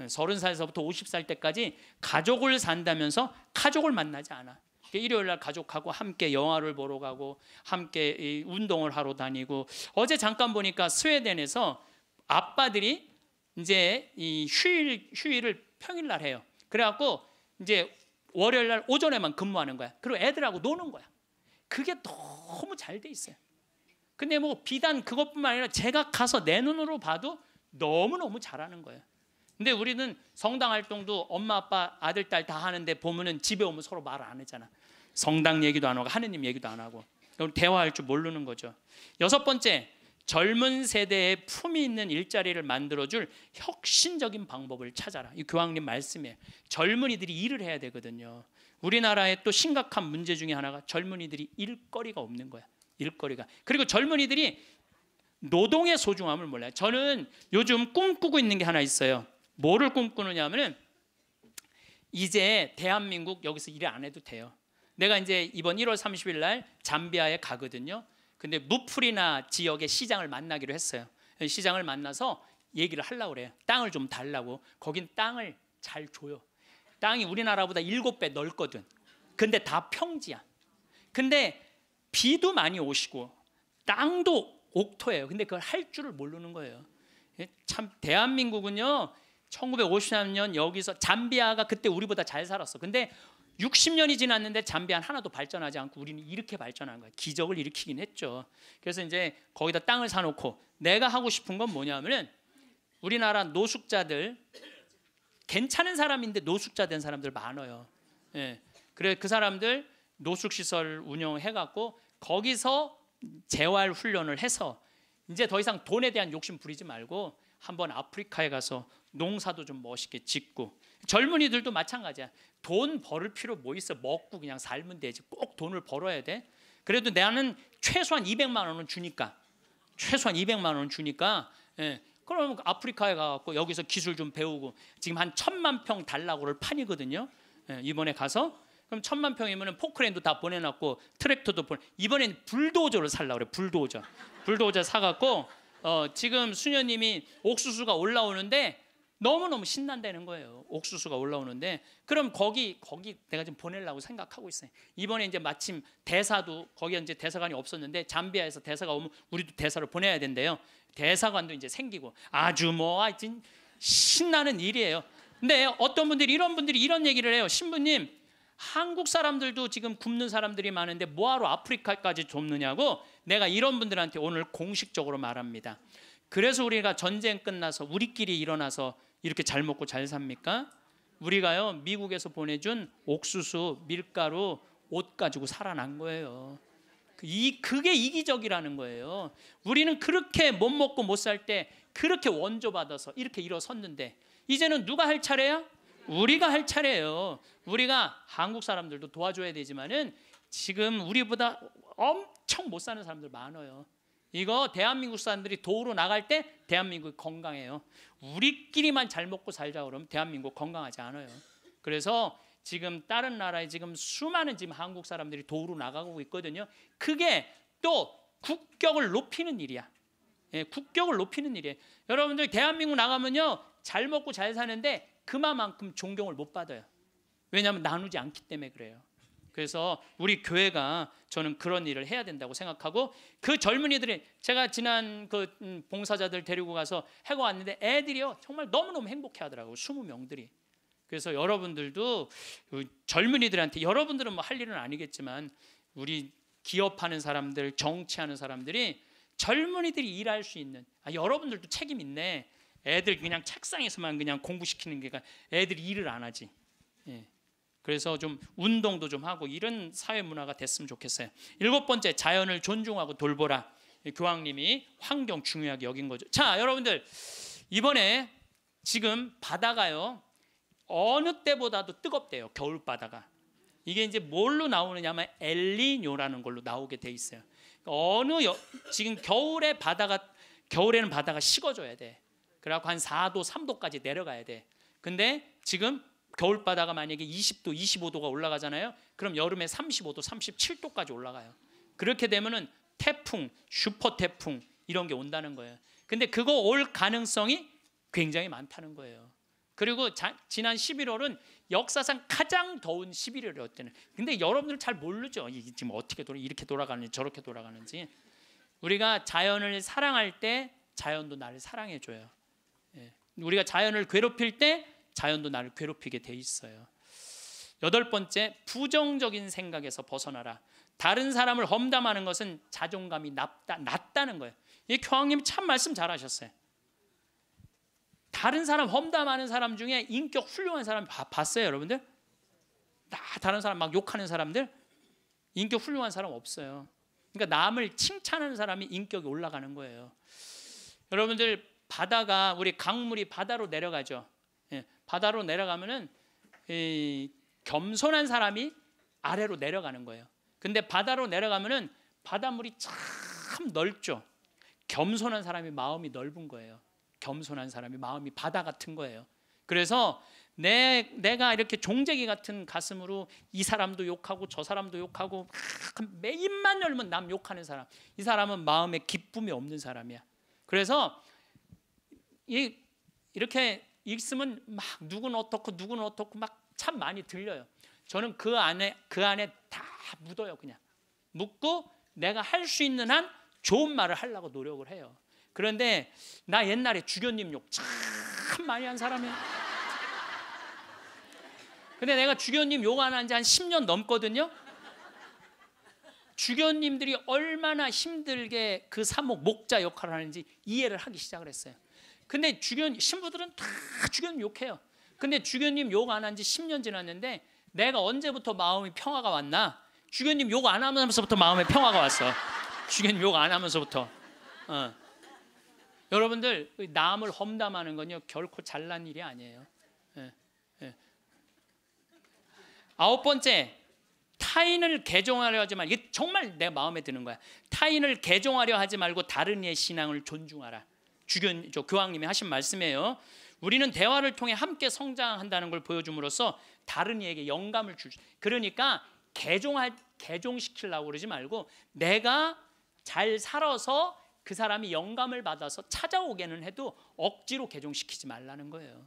예, 서른 살에서부터 오십 살 때까지 가족을 산다면서 가족을 만나지 않아. 그러니까 일요일 날 가족하고 함께 영화를 보러 가고 함께 운동을 하러 다니고 어제 잠깐 보니까 스웨덴에서 아빠들이 이제 이 휴일 휴일을 평일 날 해요. 그래갖고 이제 월요일 날 오전에만 근무하는 거야. 그리고 애들하고 노는 거야. 그게 너무 잘 돼 있어요. 근데 뭐 비단 그것뿐만 아니라 제가 가서 내 눈으로 봐도 너무너무 잘하는 거예요. 근데 우리는 성당 활동도 엄마 아빠 아들 딸 다 하는데 보면은 집에 오면 서로 말안 하잖아. 성당 얘기도 안 하고 하느님 얘기도 안 하고. 그럼 대화할 줄 모르는 거죠. 여섯 번째, 젊은 세대의 품이 있는 일자리를 만들어 줄 혁신적인 방법을 찾아라. 이 교황님 말씀에 젊은이들이 일을 해야 되거든요. 우리나라의 또 심각한 문제 중에 하나가 젊은이들이 일거리가 없는 거야. 일거리가. 그리고 젊은이들이 노동의 소중함을 몰라요. 저는 요즘 꿈꾸고 있는 게 하나 있어요. 뭐를 꿈꾸느냐 하면은 이제 대한민국 여기서 일 안 해도 돼요. 내가 이제 이번 1월 30일 날 잠비아에 가거든요. 근데 무풀이나 지역의 시장을 만나기로 했어요. 시장을 만나서 얘기를 하려고 그래요. 땅을 좀 달라고. 거긴 땅을 잘 줘요. 땅이 우리나라보다 일곱 배 넓거든. 근데 다 평지야. 근데 비도 많이 오시고 땅도 옥토예요. 근데 그걸 할 줄을 모르는 거예요. 예? 참 대한민국은요. 1953년 여기서 잠비아가 그때 우리보다 잘 살았어. 근데 60년이 지났는데 잠비안 하나도 발전하지 않고 우리는 이렇게 발전한 거야. 기적을 일으키긴 했죠. 그래서 이제 거기다 땅을 사놓고 내가 하고 싶은 건 뭐냐면은 우리나라 노숙자들 괜찮은 사람인데 노숙자 된 사람들 많아요. 예. 그래 그 사람들 노숙 시설 운영해 갖고 거기서 재활 훈련을 해서 이제 더 이상 돈에 대한 욕심 부리지 말고 한번 아프리카에 가서 농사도 좀 멋있게 짓고 젊은이들도 마찬가지야. 돈 벌을 필요 뭐 있어? 먹고 그냥 살면 되지. 꼭 돈을 벌어야 돼. 그래도 나는 최소한 200만 원은 주니까 최소한 200만 원 주니까 예, 그러면 아프리카에 가갖고 여기서 기술 좀 배우고 지금 한 천만 평 달라고를 판이거든요. 예, 이번에 가서 그럼 천만 평이면 포크레인도 다 보내놨고 트랙터도 보내. 이번엔 불도저를 살라 그래. 불도저. 불도저 사갖고 어, 지금 수녀님이 옥수수가 올라오는데 너무너무 신난다는 거예요. 옥수수가 올라오는데 그럼 거기 거기 내가 지금 보내려고 생각하고 있어요. 이번에 이제 마침 대사도 거기 이제 대사관이 없었는데 잠비아에서 대사가 오면 우리도 대사를 보내야 된대요. 대사관도 이제 생기고 아주 뭐 하여튼 신나는 일이에요. 근데 어떤 분들이 이런 분들이 이런 얘기를 해요. 신부님 한국 사람들도 지금 굶는 사람들이 많은데 뭐하러 아프리카까지 돕느냐고 내가 이런 분들한테 오늘 공식적으로 말합니다. 그래서 우리가 전쟁 끝나서 우리끼리 일어나서 이렇게 잘 먹고 잘 삽니까? 우리가요 미국에서 보내준 옥수수, 밀가루, 옷 가지고 살아난 거예요. 그 이 그게 이기적이라는 거예요. 우리는 그렇게 못 먹고 못 살 때 그렇게 원조 받아서 이렇게 일어섰는데 이제는 누가 할 차례야? 우리가 할 차례예요. 우리가 한국 사람들도 도와줘야 되지만은 지금 우리보다 엄청 못 사는 사람들 많아요. 이거 대한민국 사람들이 도우러 나갈 때 대한민국 건강해요. 우리끼리만 잘 먹고 살자 그러면 대한민국 건강하지 않아요. 그래서 지금 다른 나라에 지금 수많은 지금 한국 사람들이 도우러 나가고 있거든요. 그게 또 국격을 높이는 일이야. 예, 국격을 높이는 일이에요. 여러분들 대한민국 나가면요. 잘 먹고 잘 사는데 그만큼 존경을 못 받아요. 왜냐하면 나누지 않기 때문에 그래요. 그래서 우리 교회가 저는 그런 일을 해야 된다고 생각하고 그 젊은이들이 제가 지난 그 음, 봉사자들 데리고 가서 해고 왔는데 애들이요 정말 너무너무 행복해 하더라고요. 스무 명들이 그래서 여러분들도 그 젊은이들한테 여러분들은 뭐 할 일은 아니겠지만 우리 기업하는 사람들, 정치하는 사람들이 젊은이들이 일할 수 있는 아 여러분들도 책임 있네. 애들 그냥 책상에서만 그냥 공부시키는 게 애들이 일을 안 하지. 예. 그래서 좀 운동도 좀 하고 이런 사회 문화가 됐으면 좋겠어요. 일곱 번째 자연을 존중하고 돌보라. 교황님이 환경 중요하게 여긴 거죠. 자, 여러분들 이번에 지금 바다가요. 어느 때보다도 뜨겁대요. 겨울 바다가. 이게 이제 뭘로 나오느냐면 엘리뇨라는 걸로 나오게 돼 있어요. 어느 여, 지금 겨울에 바다가 겨울에는 바다가 식어져야 돼. 그래갖고 한 4도, 3도까지 내려가야 돼. 근데 지금 겨울 바다가 만약에 20도, 25도가 올라가잖아요. 그럼 여름에 35도, 37도까지 올라가요. 그렇게 되면은 태풍, 슈퍼 태풍 이런 게 온다는 거예요. 근데 그거 올 가능성이 굉장히 많다는 거예요. 그리고 자, 지난 11월은 역사상 가장 더운 11월이었대요. 근데 여러분들 잘 모르죠. 이게 지금 어떻게 돌아 이렇게 돌아가는지 저렇게 돌아가는지. 우리가 자연을 사랑할 때 자연도 나를 사랑해 줘요. 예. 우리가 자연을 괴롭힐 때 자연도 나를 괴롭히게 돼 있어요. 여덟 번째, 부정적인 생각에서 벗어나라. 다른 사람을 험담하는 것은 자존감이 낮다, 낮다는 거예요. 이 교황님 참 말씀 잘하셨어요. 다른 사람 험담하는 사람 중에 인격 훌륭한 사람 봤어요, 여러분들? 나 다른 사람 막 욕하는 사람들 인격 훌륭한 사람 없어요. 그러니까 남을 칭찬하는 사람이 인격이 올라가는 거예요. 여러분들 바다가 우리 강물이 바다로 내려가죠. 예, 바다로 내려가면은 겸손한 사람이 아래로 내려가는 거예요. 근데 바다로 내려가면은 바닷물이 참 넓죠. 겸손한 사람이 마음이 넓은 거예요. 겸손한 사람이 마음이 바다 같은 거예요. 그래서 내 내가 이렇게 종재기 같은 가슴으로 이 사람도 욕하고 저 사람도 욕하고 매 입만 열면 남 욕하는 사람. 이 사람은 마음에 기쁨이 없는 사람이야. 그래서 이 이렇게 읽으면 막 누군 어떻고 누군 어떻고 막 참 많이 들려요. 저는 그 안에 그 안에 다 묻어요 그냥 묻고 내가 할 수 있는 한 좋은 말을 하려고 노력을 해요. 그런데 나 옛날에 주교님 욕 참 많이 한 사람이에요. 근데 내가 주교님 욕 안 한 지 한 10년 넘거든요. 주교님들이 얼마나 힘들게 그 사목 목자 역할을 하는지 이해를 하기 시작을 했어요. 근데 주교 신부들은 다 주교님 욕해요. 근데 주교님 욕 안 한 지 10년 지났는데 내가 언제부터 마음이 평화가 왔나? 주교님 욕 안 하면서부터 마음에 평화가 왔어. 주교님 욕 안 하면서부터. 어. 여러분들 남을 험담하는 건요 결코 잘난 일이 아니에요. 예, 예. 아홉 번째 타인을 개종하려 하지 말. 이게 정말 내 마음에 드는 거야. 타인을 개종하려 하지 말고 다른 이의 신앙을 존중하라. 주교 저 교황님이 하신 말씀이에요. 우리는 대화를 통해 함께 성장한다는 걸 보여줌으로써 다른 이에게 영감을 줄. 그러니까 개종할 개종시키려고 그러지 말고 내가 잘 살아서 그 사람이 영감을 받아서 찾아오게는 해도 억지로 개종시키지 말라는 거예요.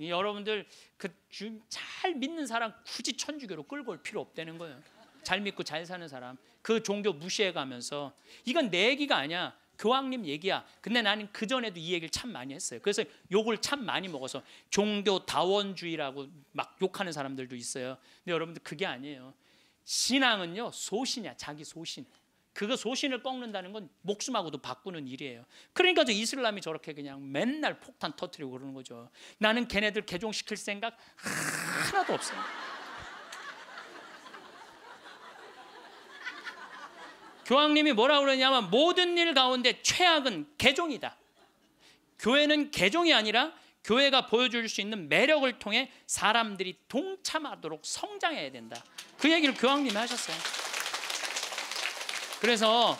여러분들 그잘 믿는 사람 굳이 천주교로 끌고 올 필요 없다는 거예요. 잘 믿고 잘 사는 사람 그 종교 무시해 가면서 이건 내 얘기가 아니야. 교황님 그 얘기야. 근데 나는 그 전에도 이 얘기를 참 많이 했어요. 그래서 욕을 참 많이 먹어서 종교 다원주의라고 막 욕하는 사람들도 있어요. 근데 여러분들 그게 아니에요. 신앙은요 소신이야 자기 소신. 그거 소신을 꺾는다는 건 목숨하고도 바꾸는 일이에요. 그러니까 저 이슬람이 저렇게 그냥 맨날 폭탄 터트리고 그러는 거죠. 나는 걔네들 개종시킬 생각 하나도 없어요. 교황님이 뭐라 고 그러냐면 모든 일 가운데 최악은 개종이다. 교회는 개종이 아니라 교회가 보여줄 수 있는 매력을 통해 사람들이 동참하도록 성장해야 된다. 그 얘기를 교황님이 하셨어요. 그래서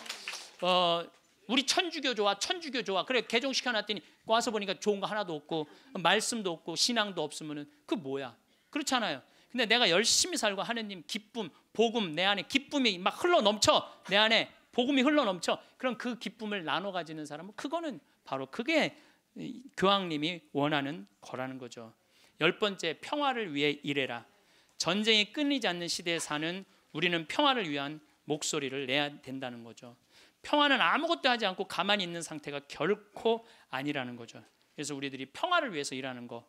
어, 우리 천주교 좋아, 천주교 좋아. 그래 개종시켜 놨더니 와서 보니까 좋은 거 하나도 없고 말씀도 없고 신앙도 없으면그 뭐야? 그렇잖아요. 근데 내가 열심히 살고 하느님 기쁨, 복음 내 안에 기쁨이 막 흘러 넘쳐 내 안에 복음이 흘러 넘쳐 그럼 그 기쁨을 나눠 가지는 사람은 그거는 바로 그게 교황님이 원하는 거라는 거죠. 열 번째 평화를 위해 일해라. 전쟁이 끊이지 않는 시대에 사는 우리는 평화를 위한 목소리를 내야 된다는 거죠. 평화는 아무것도 하지 않고 가만히 있는 상태가 결코 아니라는 거죠. 그래서 우리들이 평화를 위해서 일하는 거.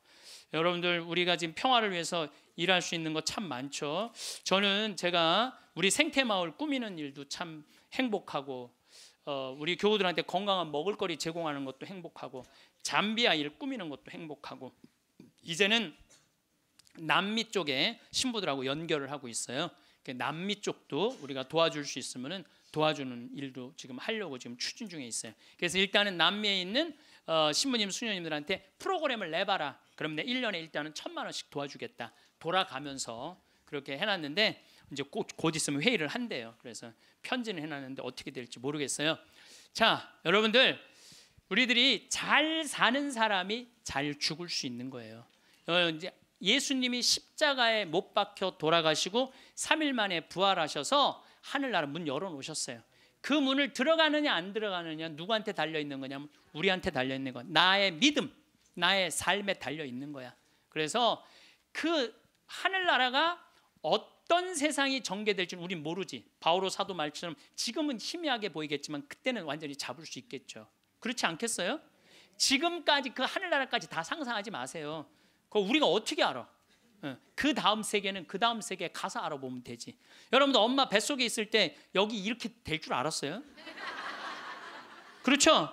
여러분들 우리가 지금 평화를 위해서 일할 수 있는 거 참 많죠. 저는 제가 우리 생태 마을 꾸미는 일도 참 행복하고 어, 우리 교우들한테 건강한 먹을거리 제공하는 것도 행복하고 잠비아 일 꾸미는 것도 행복하고 이제는 남미 쪽에 신부들하고 연결을 하고 있어요. 그 남미 쪽도 우리가 도와줄 수 있으면은 도와주는 일도 지금 하려고 지금 추진 중에 있어요. 그래서 일단은 남미에 있는 어, 신부님 수녀님들한테 프로그램을 내봐라. 그럼 내 1년에 일단은 천만 원씩 도와주겠다. 돌아가면서 그렇게 해놨는데 이제 곧, 곧 있으면 회의를 한대요. 그래서 편지는 해놨는데 어떻게 될지 모르겠어요. 자, 여러분들 우리들이 잘 사는 사람이 잘 죽을 수 있는 거예요. 어, 이제 예수님이 십자가에 못 박혀 돌아가시고 3일 만에 부활하셔서 하늘나라 문 열어 놓으셨어요. 그 문을 들어가느냐 안 들어가느냐 누구한테 달려 있는 거냐면 우리한테 달려 있는 거. 나의 믿음, 나의 삶에 달려 있는 거야. 그래서 그 하늘나라가 어떤 세상이 전개될지 우린 모르지. 바오로 사도 말처럼 지금은 희미하게 보이겠지만 그때는 완전히 잡을 수 있겠죠. 그렇지 않겠어요? 지금까지 그 하늘나라까지 다 상상하지 마세요. 그거 우리가 어떻게 알아? 어, 그 다음 세계는 그 다음 세계 가서 알아보면 되지. 여러분도 엄마 뱃속에 있을 때 여기 이렇게 될 줄 알았어요? 그렇죠?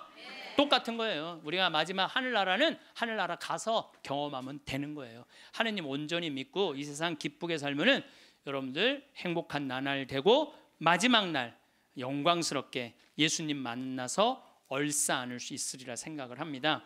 똑같은 거예요. 우리가 마지막 하늘나라는 하늘나라 가서 경험하면 되는 거예요. 하느님 온전히 믿고 이 세상 기쁘게 살면은 여러분들 행복한 나날 되고 마지막 날 영광스럽게 예수님 만나서 얼싸 안을 수 있으리라 생각을 합니다.